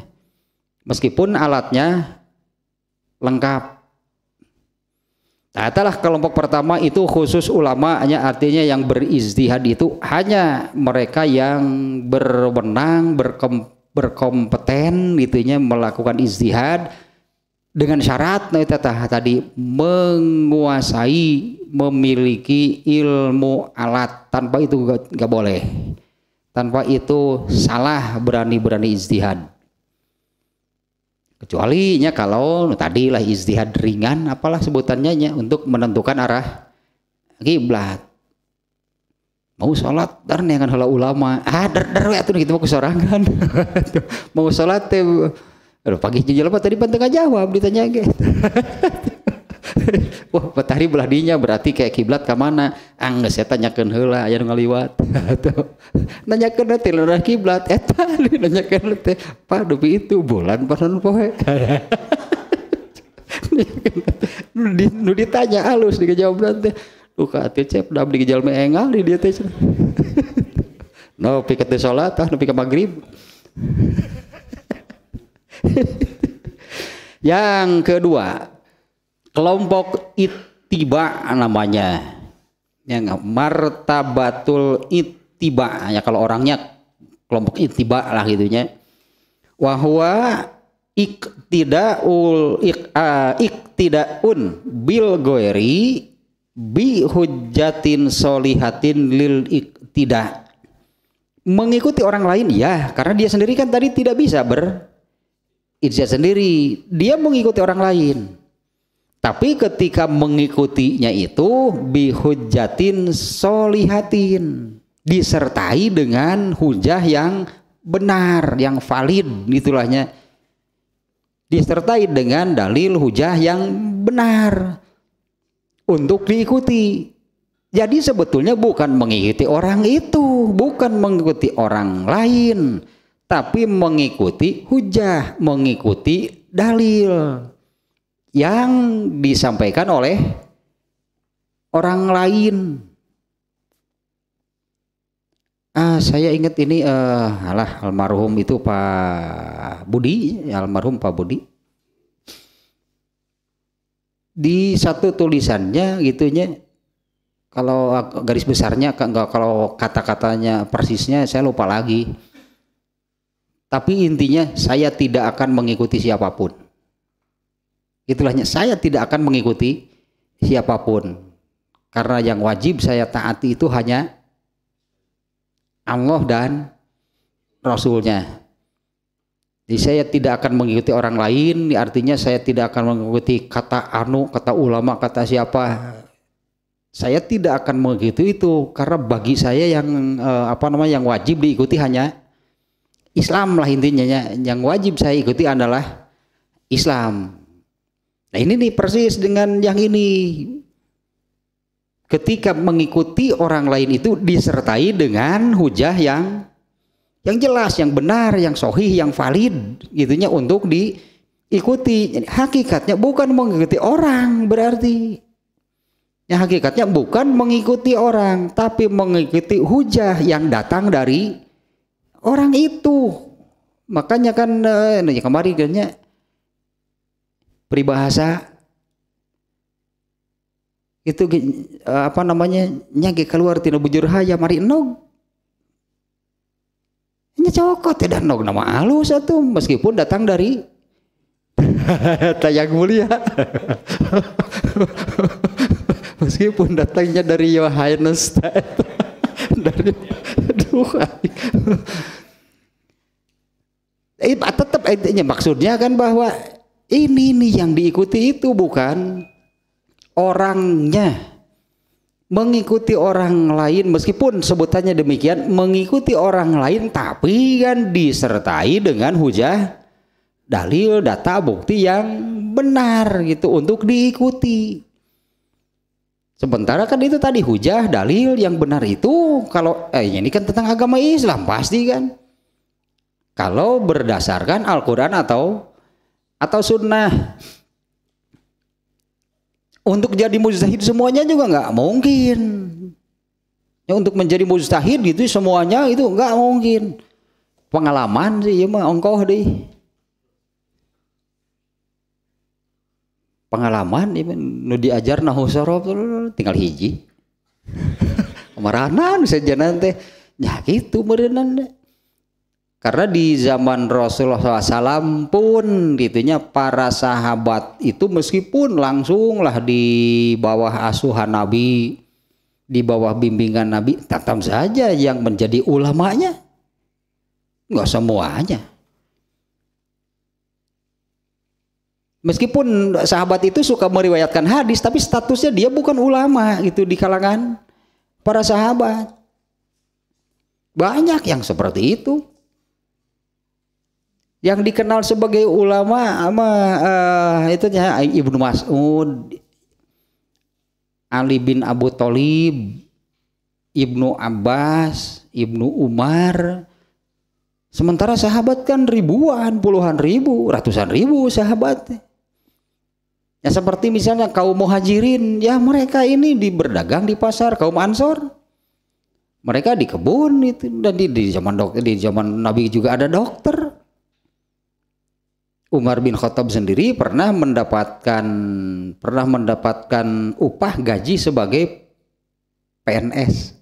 Speaker 1: Meskipun alatnya lengkap, Nah, itulah kelompok pertama itu khusus ulamanya artinya yang berizdihad itu hanya mereka yang berwenang, berkom, berkompeten itunya melakukan izdihad dengan syarat nah itu tadi menguasai memiliki ilmu alat tanpa itu nggak boleh tanpa itu salah berani-berani izdihad kecuali nya kalau tadi lah istihad ringan apalah sebutannya nya untuk menentukan arah kiblat mau sholat dar kan hala ulama ah dar dar we atuh gitu mau kesorangan. (laughs) mau sholat teh aduh pagi jujur apa tadi aja jawab ditanya gitu (laughs) (laughs) Wah matahari belah dinya berarti kayak kiblat ke mana? Angges saya tanyakan hela aya nu ngaliwat. (laughs) ke teh nu kiblat eta eh, ke teh Pak dupi itu bulan panon poe. (laughs) nu tanya halus digejawab teh. Duh ka atuh cep da abdi gejalma engal di dia teh. no pikeut salat tah nepi ka magrib. Yang kedua, kelompok itiba namanya yang martabatul itiba ya kalau orangnya kelompok itiba lah gitunya wahwa iktidaul ik, uh, iktidaun bil goeri bi hujatin solihatin lil iktida mengikuti orang lain ya karena dia sendiri kan tadi tidak bisa ber sendiri dia mengikuti orang lain tapi ketika mengikutinya itu bihujatin solihatin disertai dengan hujah yang benar, yang valid itulahnya. Disertai dengan dalil hujah yang benar untuk diikuti. Jadi sebetulnya bukan mengikuti orang itu, bukan mengikuti orang lain, tapi mengikuti hujah, mengikuti dalil yang disampaikan oleh orang lain. Ah, saya ingat ini uh, alah almarhum itu Pak Budi, almarhum Pak Budi. Di satu tulisannya gitunya kalau garis besarnya kalau kata-katanya persisnya saya lupa lagi. Tapi intinya saya tidak akan mengikuti siapapun. Itulahnya saya tidak akan mengikuti siapapun. Karena yang wajib saya taati itu hanya Allah dan Rasulnya. Jadi saya tidak akan mengikuti orang lain, artinya saya tidak akan mengikuti kata anu, kata ulama, kata siapa. Saya tidak akan mengikuti itu karena bagi saya yang eh, apa namanya yang wajib diikuti hanya Islam lah intinya. Yang wajib saya ikuti adalah Islam. Nah ini nih persis dengan yang ini. Ketika mengikuti orang lain itu disertai dengan hujah yang yang jelas, yang benar, yang sohih, yang valid, gitunya untuk diikuti. Jadi, hakikatnya bukan mengikuti orang berarti. Ya, hakikatnya bukan mengikuti orang, tapi mengikuti hujah yang datang dari orang itu. Makanya kan eh, kemarin kayaknya peribahasa itu apa namanya nyagi keluar tina bujur haya mari enog ini cokot tidak ya enog nama halus satu meskipun datang dari (laughs) tayang mulia (laughs) meskipun datangnya dari Yohanes (laughs) dari duha tetap eh, maksudnya kan bahwa ini nih yang diikuti itu bukan orangnya. Mengikuti orang lain meskipun sebutannya demikian, mengikuti orang lain tapi kan disertai dengan hujah dalil data bukti yang benar gitu untuk diikuti. Sementara kan itu tadi hujah dalil yang benar itu kalau eh ini kan tentang agama Islam pasti kan. Kalau berdasarkan Al-Qur'an atau atau sunnah untuk jadi mujtahid semuanya juga nggak mungkin ya untuk menjadi mujtahid gitu semuanya itu nggak mungkin pengalaman sih ya mah ongkoh deh pengalaman ya nu diajar nahu sorof tinggal hiji kemarahan (laughs) saja nanti ya gitu merenang deh karena di zaman Rasulullah SAW pun gitunya para sahabat itu meskipun langsunglah di bawah asuhan Nabi, di bawah bimbingan Nabi, tetap saja yang menjadi ulamanya. nggak semuanya. Meskipun sahabat itu suka meriwayatkan hadis, tapi statusnya dia bukan ulama gitu di kalangan para sahabat. Banyak yang seperti itu yang dikenal sebagai ulama ama uh, eh, itu Ibnu Mas'ud Ali bin Abu Thalib Ibnu Abbas Ibnu Umar sementara sahabat kan ribuan puluhan ribu ratusan ribu sahabat ya seperti misalnya kaum muhajirin ya mereka ini di berdagang di pasar kaum ansor mereka di kebun itu dan di, di zaman dok di zaman nabi juga ada dokter Umar bin Khattab sendiri pernah mendapatkan pernah mendapatkan upah gaji sebagai PNS.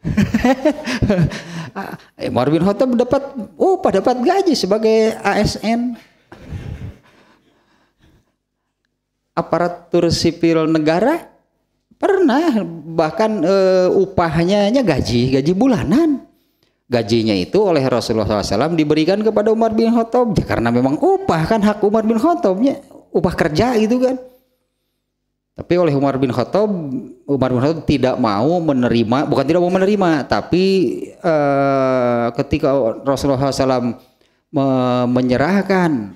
Speaker 1: (laughs) Umar bin Khattab dapat oh, upah dapat gaji sebagai ASN. Aparatur sipil negara pernah bahkan uh, eh, upahnya gaji gaji bulanan gajinya itu oleh Rasulullah SAW diberikan kepada Umar bin Khattab ya, karena memang upah kan hak Umar bin Khattabnya upah kerja gitu kan tapi oleh Umar bin Khattab Umar bin Khattab tidak mau menerima bukan tidak mau menerima tapi uh, ketika Rasulullah SAW me menyerahkan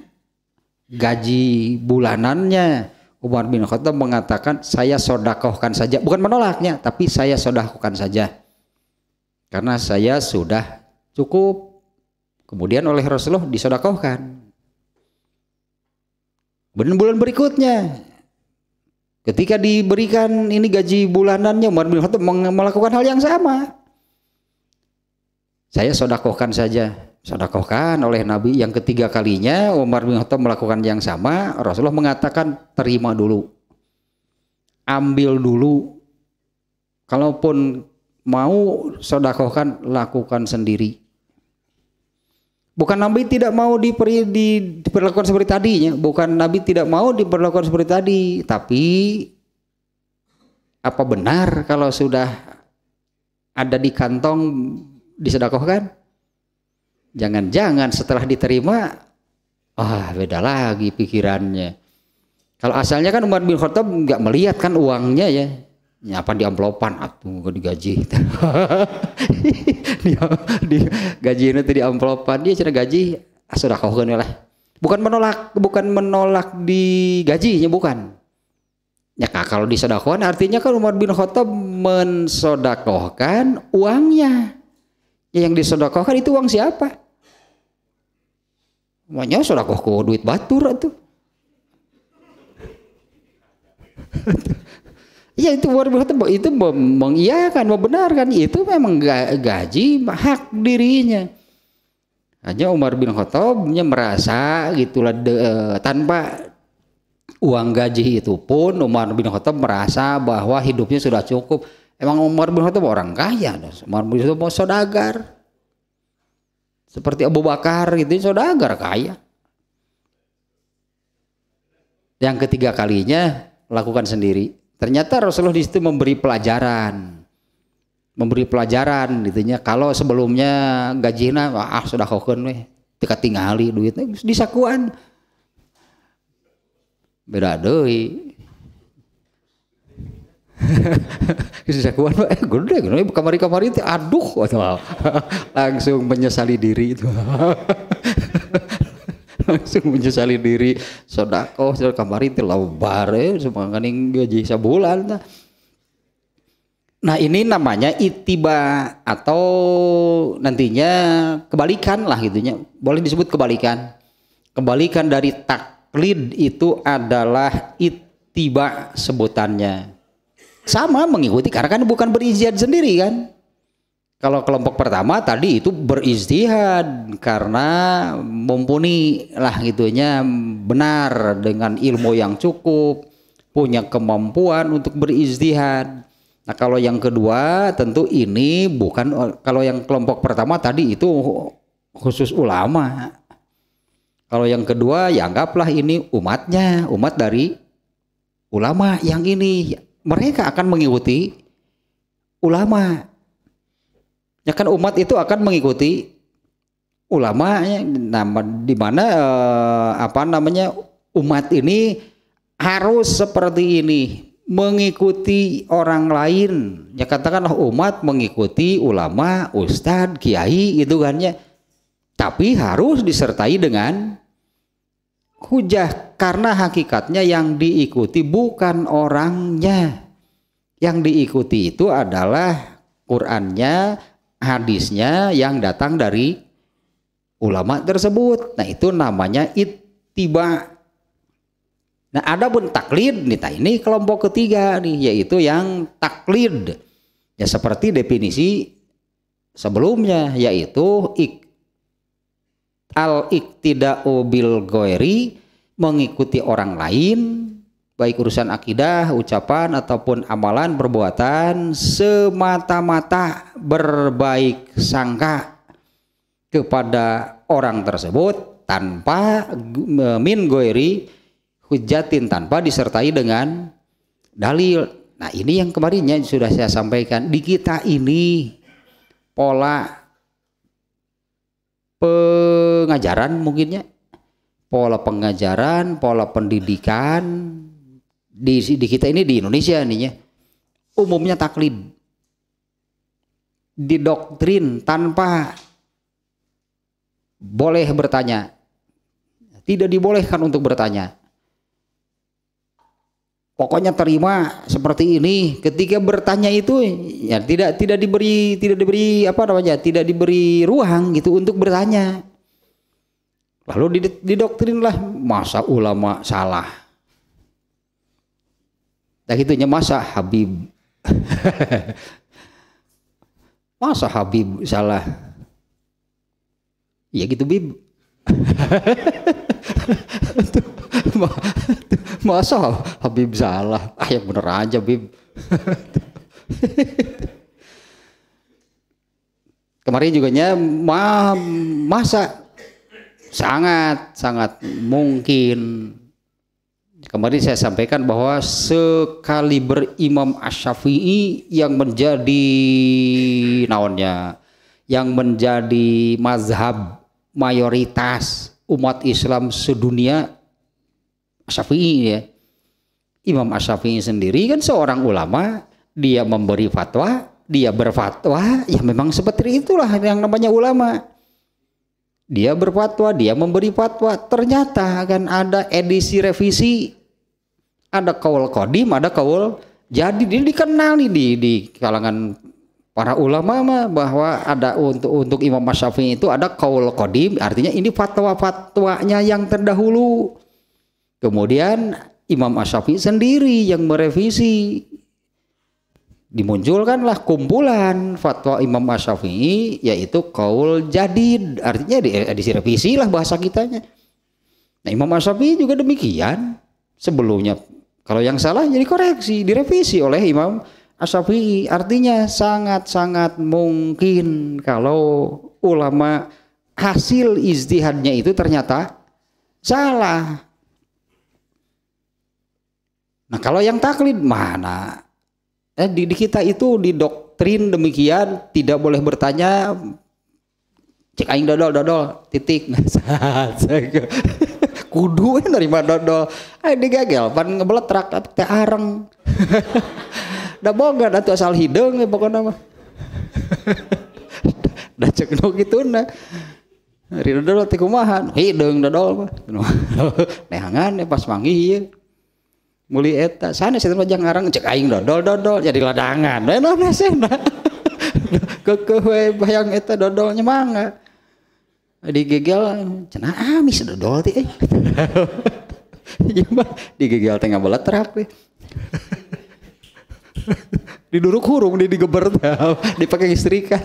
Speaker 1: gaji bulanannya Umar bin Khattab mengatakan saya sodakohkan saja bukan menolaknya tapi saya sodakohkan saja karena saya sudah cukup. Kemudian oleh Rasulullah disodakohkan. Bulan bulan berikutnya, ketika diberikan ini gaji bulanannya, Umar bin Khattab melakukan hal yang sama. Saya sodakohkan saja, sodakohkan oleh Nabi yang ketiga kalinya Umar bin Khattab melakukan yang sama. Rasulullah mengatakan terima dulu, ambil dulu. Kalaupun mau sodakohkan lakukan sendiri bukan Nabi tidak mau diperi, di, diperlakukan seperti tadinya bukan Nabi tidak mau diperlakukan seperti tadi tapi apa benar kalau sudah ada di kantong disedakohkan, jangan-jangan setelah diterima ah oh, beda lagi pikirannya kalau asalnya kan Umar bin Khattab nggak melihat kan uangnya ya nyapa di amplopan atuh ah, digaji di, (laughs) di gaji ini di amplopan dia cina gaji ah, sudah kau lah bukan menolak bukan menolak di gajinya bukan ya kalau sodakohan artinya kan Umar bin Khattab mensodakohkan uangnya ya, yang disodakohkan itu uang siapa Makanya sodakohku duit batur tuh (laughs) Ya itu luar berkata itu mengiyakan, membenarkan itu memang gaji hak dirinya. Hanya Umar bin Khattabnya merasa gitulah de, e, tanpa uang gaji itu pun Umar bin Khattab merasa bahwa hidupnya sudah cukup. Emang Umar bin Khattab orang kaya, Umar bin Khattab mau sodagar. Seperti Abu Bakar gitu, sodagar kaya. Yang ketiga kalinya lakukan sendiri Ternyata Rasulullah di situ memberi pelajaran. Memberi pelajaran gitu Kalau sebelumnya gajinya ah sudah kokon weh, tika tinggali duitnya disakuan. Beda deui. (laughs) disakuan eh gede gede kamari-kamari itu aduh (laughs) langsung menyesali diri itu. (laughs) langsung menyesali diri sodako kemarin telau bare ya, semangkaning gaji sebulan nah. nah ini namanya itiba atau nantinya kebalikan lah gitunya boleh disebut kebalikan kebalikan dari taklid itu adalah itiba sebutannya sama mengikuti karena kan bukan berizin sendiri kan kalau kelompok pertama tadi itu beristihad karena mumpuni lah gitunya benar dengan ilmu yang cukup, punya kemampuan untuk beristihad. Nah kalau yang kedua tentu ini bukan kalau yang kelompok pertama tadi itu khusus ulama. Kalau yang kedua ya anggaplah ini umatnya, umat dari ulama yang ini mereka akan mengikuti ulama ya kan umat itu akan mengikuti ulama, nama di mana eh, apa namanya umat ini harus seperti ini mengikuti orang lain ya katakanlah oh, umat mengikuti ulama ustadz kiai itu kan ya tapi harus disertai dengan hujah karena hakikatnya yang diikuti bukan orangnya yang diikuti itu adalah Qurannya hadisnya yang datang dari ulama tersebut. Nah itu namanya ittiba. Nah ada pun taklid nih, nah, ini kelompok ketiga nih yaitu yang taklid. Ya seperti definisi sebelumnya yaitu ik, al iktida'u bil goiri mengikuti orang lain baik urusan akidah, ucapan ataupun amalan perbuatan semata-mata berbaik sangka kepada orang tersebut tanpa min goiri hujatin tanpa disertai dengan dalil. Nah, ini yang kemarinnya sudah saya sampaikan di kita ini pola pengajaran mungkinnya pola pengajaran, pola pendidikan di, di kita ini di Indonesia nih ya umumnya taklid didoktrin tanpa boleh bertanya tidak dibolehkan untuk bertanya pokoknya terima seperti ini ketika bertanya itu ya tidak tidak diberi tidak diberi apa namanya tidak diberi ruang gitu untuk bertanya lalu didoktrin lah masa ulama salah Tak gitunya masa Habib (laughs) masa Habib salah. Ya gitu Bib. (laughs) masa Habib salah. Ah yang bener aja Bib. (laughs) Kemarin juga nya ma masa sangat sangat mungkin Kemarin saya sampaikan bahwa sekali berimam Asyafi'i yang menjadi naonnya, yang menjadi mazhab mayoritas umat Islam sedunia Asyafi'i ya. Imam Asyafi'i sendiri kan seorang ulama, dia memberi fatwa, dia berfatwa, ya memang seperti itulah yang namanya ulama dia berfatwa, dia memberi fatwa. Ternyata akan ada edisi revisi ada kaul kodim, ada kaul jadi. Ini dikenal nih di, di kalangan para ulama mah bahwa ada untuk untuk Imam Masyafi itu ada kaul kodim artinya ini fatwa-fatwanya yang terdahulu kemudian Imam Asyafi sendiri yang merevisi dimunculkanlah kumpulan fatwa Imam Asyafi yaitu kaul jadid artinya di, eh, revisi lah bahasa kitanya nah Imam Asyafi juga demikian sebelumnya kalau yang salah jadi koreksi, direvisi oleh Imam Asyafi'i. Artinya sangat-sangat mungkin kalau ulama hasil izdihadnya itu ternyata salah. Nah kalau yang taklid mana? Eh, di, di kita itu di doktrin demikian tidak boleh bertanya cek aing dodol dodol titik (laughs) kudu dari dodol Eh, di gagal pan ngebeletrak tapi teh areng (laughs) da boga da asal hidung hideung ya, pokoknya mah (laughs) da cek nu na Rina dulu ti kumaha hideung dol mah (laughs) neangan pas mangi ye ya. muli eta sana sih jang arang cek aing dodol dodol jadi ladangan da nah, naon nasena kekeh we bayang eta dodolnya mangga digegel cenah amis ah, dodol ti eh Iya mah digigal tengah bola terap Di eh. Diduruk hurung di digeber (laughs) dipakai istri kah.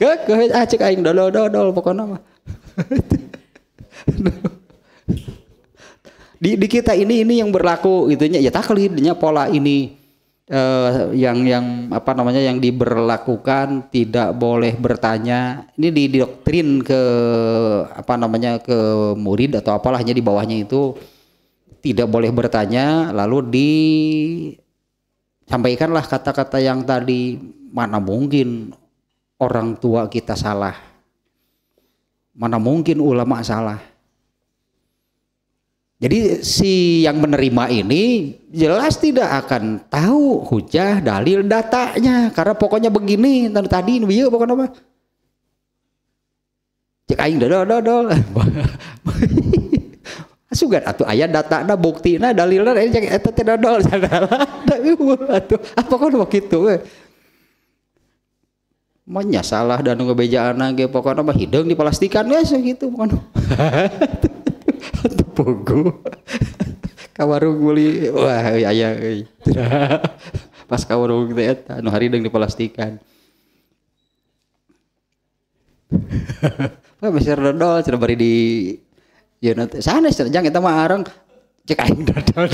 Speaker 1: Kekeh ah acik aing dodol dodol pokoknya mah. di, di kita ini ini yang berlaku gitunya ya taklidnya pola ini eh, yang yang apa namanya yang diberlakukan tidak boleh bertanya ini didoktrin ke apa namanya ke murid atau apalahnya di bawahnya itu tidak boleh bertanya lalu disampaikanlah kata-kata yang tadi mana mungkin orang tua kita salah mana mungkin ulama salah jadi si yang menerima ini jelas tidak akan tahu hujah, dalil, datanya karena pokoknya begini tadi tadi ya pokoknya apa? Cek aing dodol dodol. (laughs) Sugan atau ayah data eh, (laughs) ada bukti na dalil na ini eta teh dodol tapi apa kan waktu itu eh? Manya salah dan ngebejaan anaknya pokoknya mah hidung diplastikan ya gitu bukan Atuh pogo. kawarung wah ayah iya, iya. Pas kawarung kita teh anu, hari dong harideung diplastikan. Wah, besar dodol, coba beri di ya nanti sana serjang kita mah arang cek aing (laughs) dadal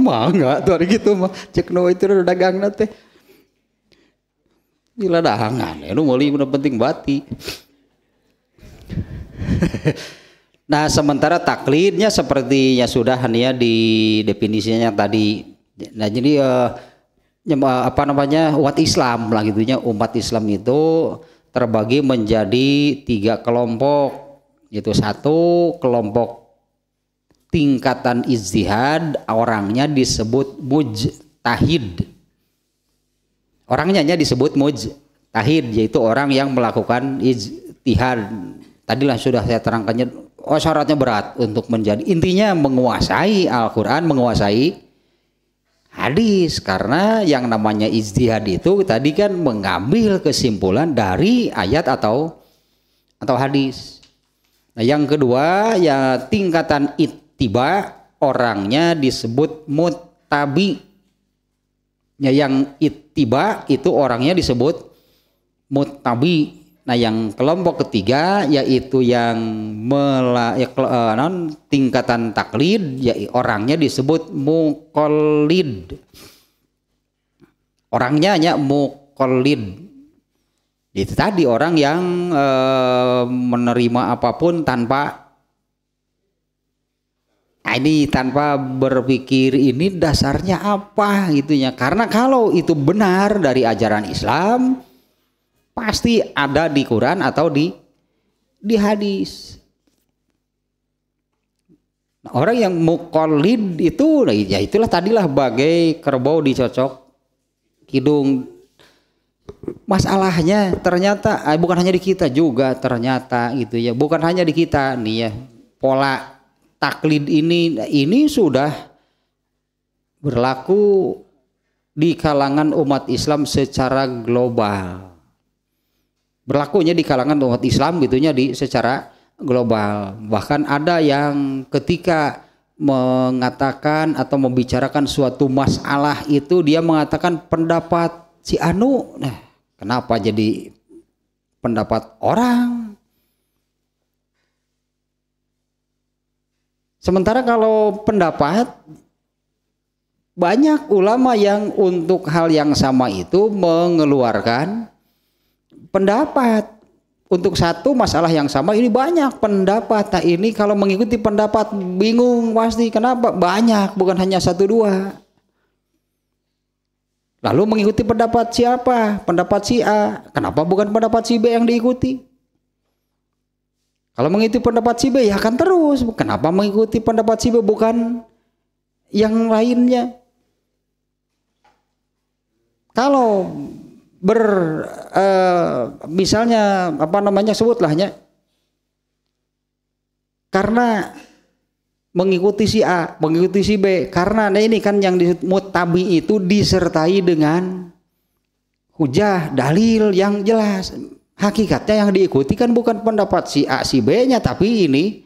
Speaker 1: mah tuh hari gitu mah cek no itu udah dagang nate gila dahangan ya lu mau udah penting bati (laughs) nah sementara taklidnya sepertinya sudah ya di definisinya tadi nah jadi uh, apa namanya umat Islam lah gitunya umat Islam itu terbagi menjadi tiga kelompok yaitu satu kelompok tingkatan izdihad orangnya disebut mujtahid orangnya disebut mujtahid yaitu orang yang melakukan ijtihad tadilah sudah saya terangkannya oh syaratnya berat untuk menjadi intinya menguasai Al-Qur'an menguasai hadis karena yang namanya ijtihad itu tadi kan mengambil kesimpulan dari ayat atau atau hadis. Nah, yang kedua ya tingkatan ittiba orangnya disebut muttabi. Ya yang ittiba itu orangnya disebut muttabi. Nah, yang kelompok ketiga yaitu yang mela, ya, uh, non tingkatan taklid, ya orangnya disebut mukolid. Orangnya hanya mukolid. Itu tadi orang yang uh, menerima apapun tanpa nah ini tanpa berpikir ini dasarnya apa gitunya. Karena kalau itu benar dari ajaran Islam, Pasti ada di Quran atau di di hadis. orang yang mukolid itu ya itulah tadilah bagai kerbau dicocok hidung. Masalahnya ternyata eh, bukan hanya di kita juga ternyata gitu ya. Bukan hanya di kita nih ya. Pola taklid ini ini sudah berlaku di kalangan umat Islam secara global berlakunya di kalangan umat Islam gitunya di secara global. Bahkan ada yang ketika mengatakan atau membicarakan suatu masalah itu dia mengatakan pendapat si Anu. Nah, kenapa jadi pendapat orang? Sementara kalau pendapat banyak ulama yang untuk hal yang sama itu mengeluarkan pendapat untuk satu masalah yang sama ini banyak pendapat. Nah ini kalau mengikuti pendapat bingung pasti kenapa banyak bukan hanya satu dua. Lalu mengikuti pendapat siapa? Pendapat si A. Kenapa bukan pendapat si B yang diikuti? Kalau mengikuti pendapat si B ya akan terus. Kenapa mengikuti pendapat si B bukan yang lainnya? Kalau ber uh, misalnya apa namanya sebutlahnya karena mengikuti si A, mengikuti si B karena nah ini kan yang disebut tabi itu disertai dengan hujah, dalil yang jelas. Hakikatnya yang diikuti kan bukan pendapat si A si B-nya tapi ini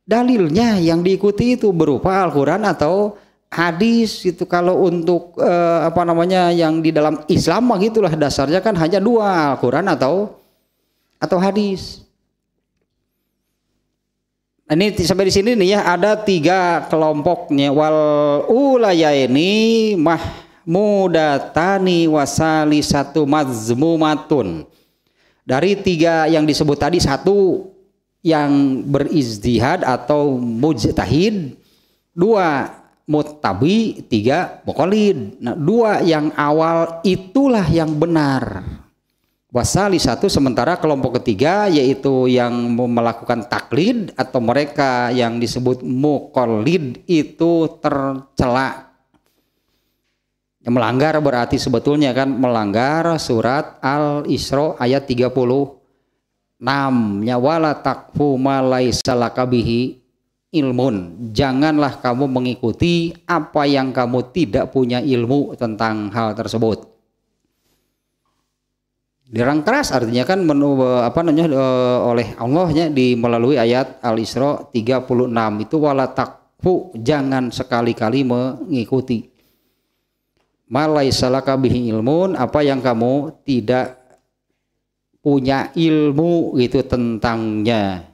Speaker 1: dalilnya yang diikuti itu berupa Al-Qur'an atau hadis itu kalau untuk eh, apa namanya yang di dalam Islam begitulah gitulah dasarnya kan hanya dua Al-Qur'an atau atau hadis. Nah, ini sampai di sini nih ya ada tiga kelompoknya wal ulayaini mahmudatani wasali satu mazmumatun. Dari tiga yang disebut tadi satu yang berizdihad atau mujtahid, dua mutabi, tiga mukolid. Nah, dua yang awal itulah yang benar. Wasali satu sementara kelompok ketiga yaitu yang melakukan taklid atau mereka yang disebut mukolid itu tercela. Melanggar berarti sebetulnya kan melanggar surat Al-Isra ayat 36. Nyawala takfu malai salakabihi ilmun. Janganlah kamu mengikuti apa yang kamu tidak punya ilmu tentang hal tersebut. Dirang keras artinya kan menu, apa namanya e, oleh Allahnya di melalui ayat Al-Isra 36 itu wala takfu jangan sekali-kali mengikuti. Malai salaka bihi ilmun apa yang kamu tidak punya ilmu itu tentangnya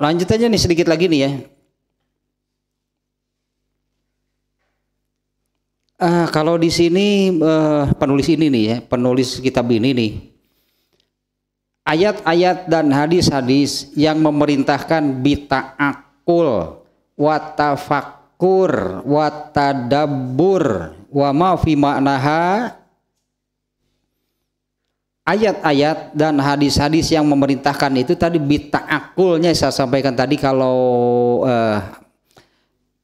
Speaker 1: Lanjut aja nih sedikit lagi nih ya. Uh, kalau di sini uh, penulis ini nih ya, penulis kitab ini nih. Ayat-ayat dan hadis-hadis yang memerintahkan bita'akul, watafakur, watadabur, wa ma fi ayat-ayat dan hadis-hadis yang memerintahkan itu tadi bita akulnya saya sampaikan tadi kalau eh,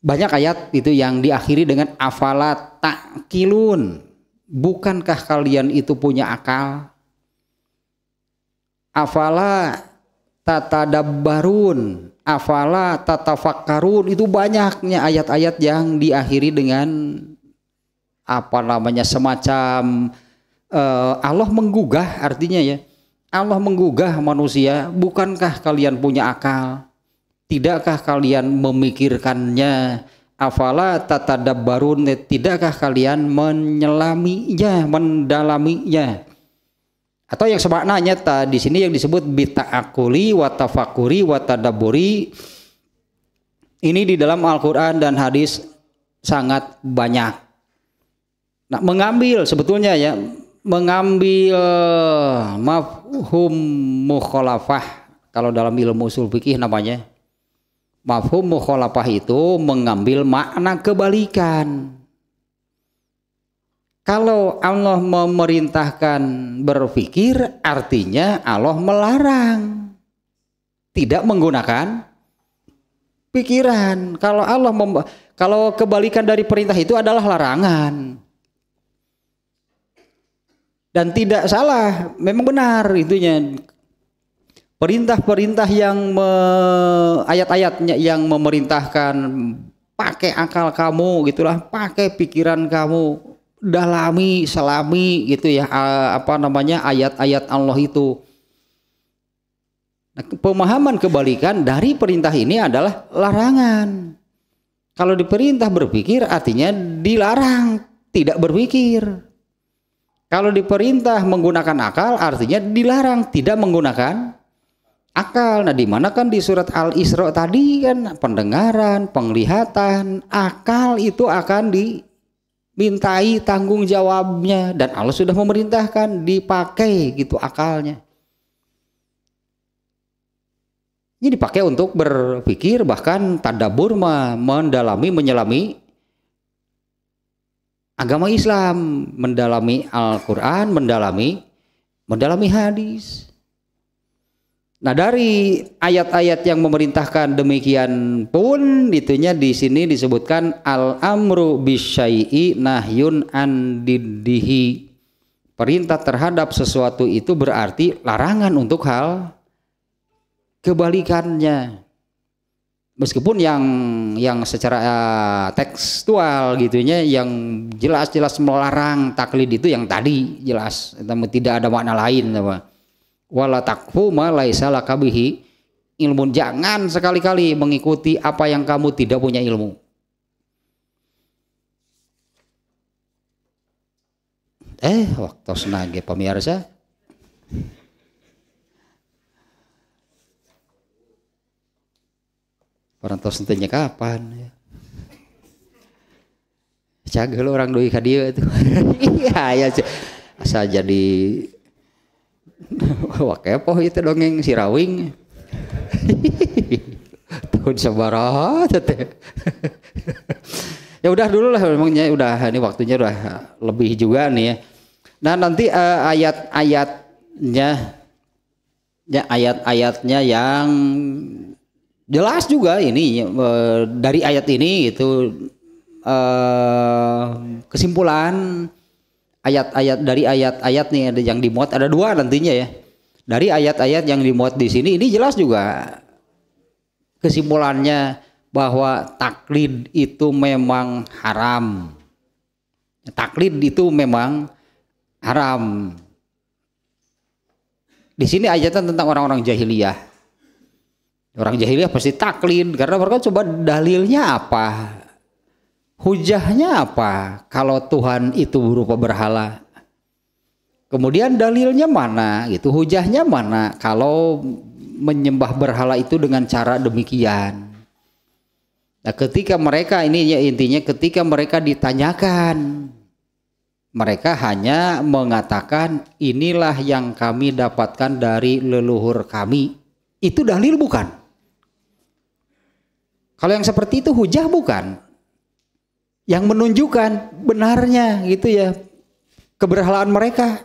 Speaker 1: banyak ayat itu yang diakhiri dengan afala takilun. Bukankah kalian itu punya akal? Afala tatadabbarun, afala tatafakkarun itu banyaknya ayat-ayat yang diakhiri dengan apa namanya semacam Eh, Allah menggugah artinya ya Allah menggugah manusia bukankah kalian punya akal tidakkah kalian memikirkannya afala tatadabbarun tidakkah kalian menyelaminya mendalaminya atau yang semaknanya nyata di sini yang disebut bita'akuli watafakuri watadaburi ini di dalam Al-Qur'an dan hadis sangat banyak. Nah, mengambil sebetulnya ya mengambil mafhum mukhalafah kalau dalam ilmu usul fikih namanya mafhum mukhalafah itu mengambil makna kebalikan kalau Allah memerintahkan berfikir artinya Allah melarang tidak menggunakan pikiran kalau Allah kalau kebalikan dari perintah itu adalah larangan dan tidak salah memang benar itunya perintah-perintah yang ayat-ayatnya yang memerintahkan pakai akal kamu gitulah pakai pikiran kamu dalami selami gitu ya apa namanya ayat-ayat Allah itu nah, pemahaman kebalikan dari perintah ini adalah larangan kalau diperintah berpikir artinya dilarang tidak berpikir kalau diperintah menggunakan akal artinya dilarang tidak menggunakan akal. Nah, di mana kan di surat Al-Isra tadi kan pendengaran, penglihatan, akal itu akan dimintai tanggung jawabnya dan Allah sudah memerintahkan dipakai gitu akalnya. Ini dipakai untuk berpikir bahkan tanda burma mendalami, menyelami agama Islam, mendalami Al-Qur'an, mendalami mendalami hadis. Nah, dari ayat-ayat yang memerintahkan demikian pun itunya di sini disebutkan al-amru bisyai'i nahyun andiddihi. Perintah terhadap sesuatu itu berarti larangan untuk hal kebalikannya meskipun yang yang secara uh, tekstual gitunya yang jelas-jelas melarang taklid itu yang tadi jelas tidak ada makna lain apa wala takfu ma laisa lakabihi ilmu jangan sekali-kali mengikuti apa yang kamu tidak punya ilmu eh waktu senang ya, pemirsa orang tahu sentenya kapan ya. Cagel orang doi ka itu, (laughs) Iya ya asa jadi (laughs) wah itu dongeng si Rawing. (laughs) Tahun sabaraha teh. ya udah dulu lah memangnya udah ini waktunya udah lebih juga nih ya. Nah nanti uh, ayat-ayatnya ya ayat-ayatnya yang jelas juga ini eh, dari ayat ini itu eh, kesimpulan ayat-ayat dari ayat-ayat nih ada yang dimuat ada dua nantinya ya dari ayat-ayat yang dimuat di sini ini jelas juga kesimpulannya bahwa taklid itu memang haram taklid itu memang haram di sini ayatnya tentang orang-orang jahiliyah Orang jahiliyah pasti taklid karena mereka coba dalilnya apa? Hujahnya apa? Kalau Tuhan itu berupa berhala. Kemudian dalilnya mana? Gitu. Hujahnya mana? Kalau menyembah berhala itu dengan cara demikian. Nah, ketika mereka ini ya intinya ketika mereka ditanyakan mereka hanya mengatakan inilah yang kami dapatkan dari leluhur kami. Itu dalil bukan? Kalau yang seperti itu hujah bukan? Yang menunjukkan benarnya gitu ya keberhalaan mereka.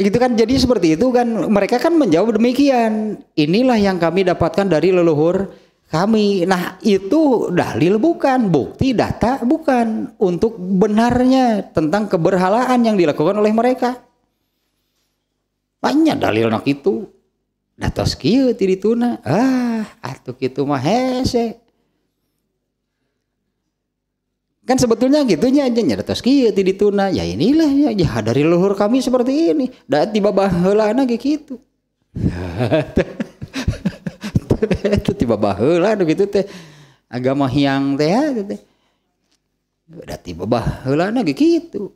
Speaker 1: Gitu kan jadi seperti itu kan mereka kan menjawab demikian. Inilah yang kami dapatkan dari leluhur kami. Nah, itu dalil bukan, bukti data bukan untuk benarnya tentang keberhalaan yang dilakukan oleh mereka. Banyak dalil nak itu tos kieu ti dituna ah atuh kitu mah hese kan sebetulnya gitunya aja nya tos kieu ti dituna ya inilah ya, ya dari leluhur kami seperti ini da tiba baheula ge kitu itu (laughs) tiba baheula nu kitu teh agama hiang teh teh da tiba baheula ge kitu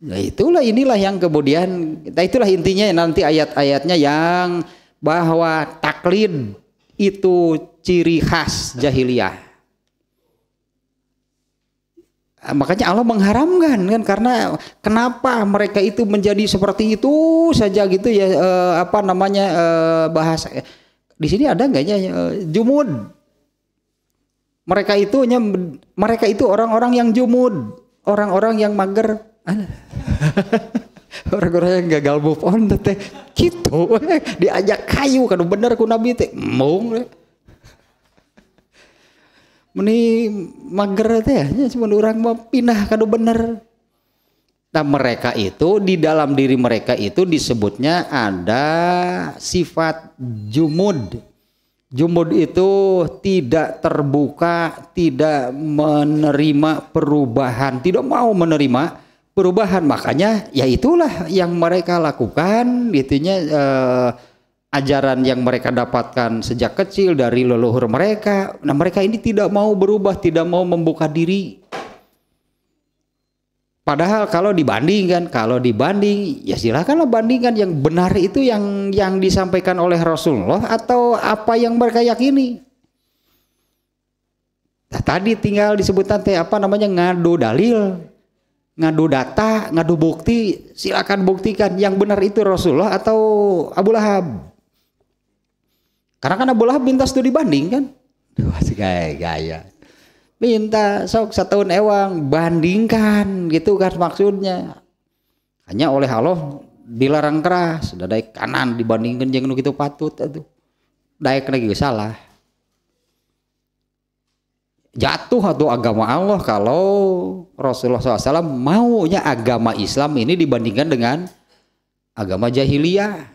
Speaker 1: Nah itulah inilah yang kemudian, nah itulah intinya nanti ayat-ayatnya yang bahwa taklid itu ciri khas jahiliyah. Ah, makanya Allah mengharamkan kan karena kenapa mereka itu menjadi seperti itu saja gitu ya eh, apa namanya eh, bahasa di sini ada enggaknya eh, jumud. Mereka itu mereka itu orang-orang yang jumud, orang-orang yang mager. (laughs) orang-orang yang gagal move on teh gitu eh. diajak kayu kan bener ku nabi teh mung eh. meni mager teh ya cuma orang mau pindah kado bener nah mereka itu di dalam diri mereka itu disebutnya ada sifat jumud jumud itu tidak terbuka tidak menerima perubahan tidak mau menerima perubahan makanya ya itulah yang mereka lakukan gitunya eh, ajaran yang mereka dapatkan sejak kecil dari leluhur mereka nah mereka ini tidak mau berubah tidak mau membuka diri padahal kalau dibandingkan kalau dibanding ya silakanlah bandingkan yang benar itu yang yang disampaikan oleh Rasulullah atau apa yang mereka yakini nah, tadi tinggal disebutkan teh apa namanya ngadu dalil ngadu data, ngadu bukti, silakan buktikan yang benar itu Rasulullah atau Abu Lahab. Karena kan Abu Lahab minta studi banding kan. Masih gaya gaya. Minta sok setahun ewang bandingkan gitu kan maksudnya. Hanya oleh Allah dilarang keras, sudah dari kanan dibandingkan jangan gitu patut itu. Daik lagi salah jatuh atau agama Allah kalau Rasulullah SAW maunya agama Islam ini dibandingkan dengan agama jahiliyah.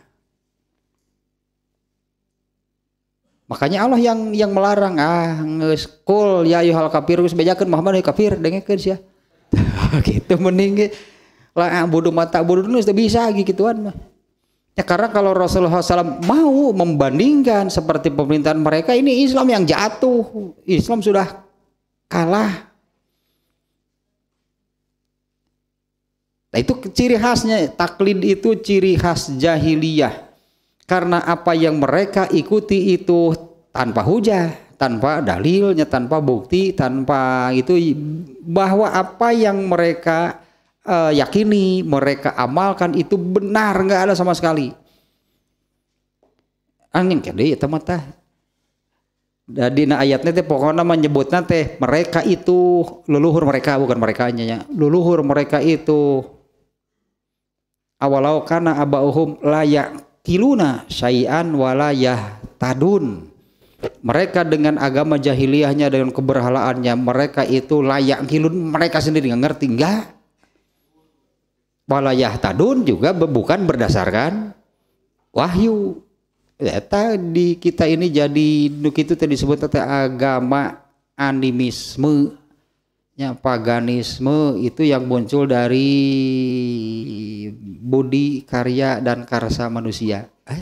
Speaker 1: Makanya Allah yang yang melarang ah ngeskul ya yuhal kafir geus bejakeun Muhammad kafir dengekeun sia. (laughs) gitu mending lah ah, bodoh mata bodoh geus bisa gituan mah. Ya karena kalau Rasulullah SAW mau membandingkan seperti pemerintahan mereka ini Islam yang jatuh. Islam sudah kalah. Nah itu ciri khasnya taklid itu ciri khas jahiliyah. Karena apa yang mereka ikuti itu tanpa hujah, tanpa dalilnya, tanpa bukti, tanpa itu bahwa apa yang mereka uh, yakini, mereka amalkan itu benar nggak ada sama sekali. Angin kali ya teman jadi nah, ayatnya teh pokoknya menyebutnya teh mereka itu leluhur mereka bukan mereka ya leluhur mereka itu awalau karena abahum layak kiluna syai'an walayah tadun mereka dengan agama jahiliyahnya dengan keberhalaannya mereka itu layak kilun mereka sendiri nggak ngerti nggak walayah tadun juga bukan berdasarkan wahyu ya tadi kita ini jadi itu tadi disebut tadi agama animisme ya paganisme itu yang muncul dari budi karya dan karsa manusia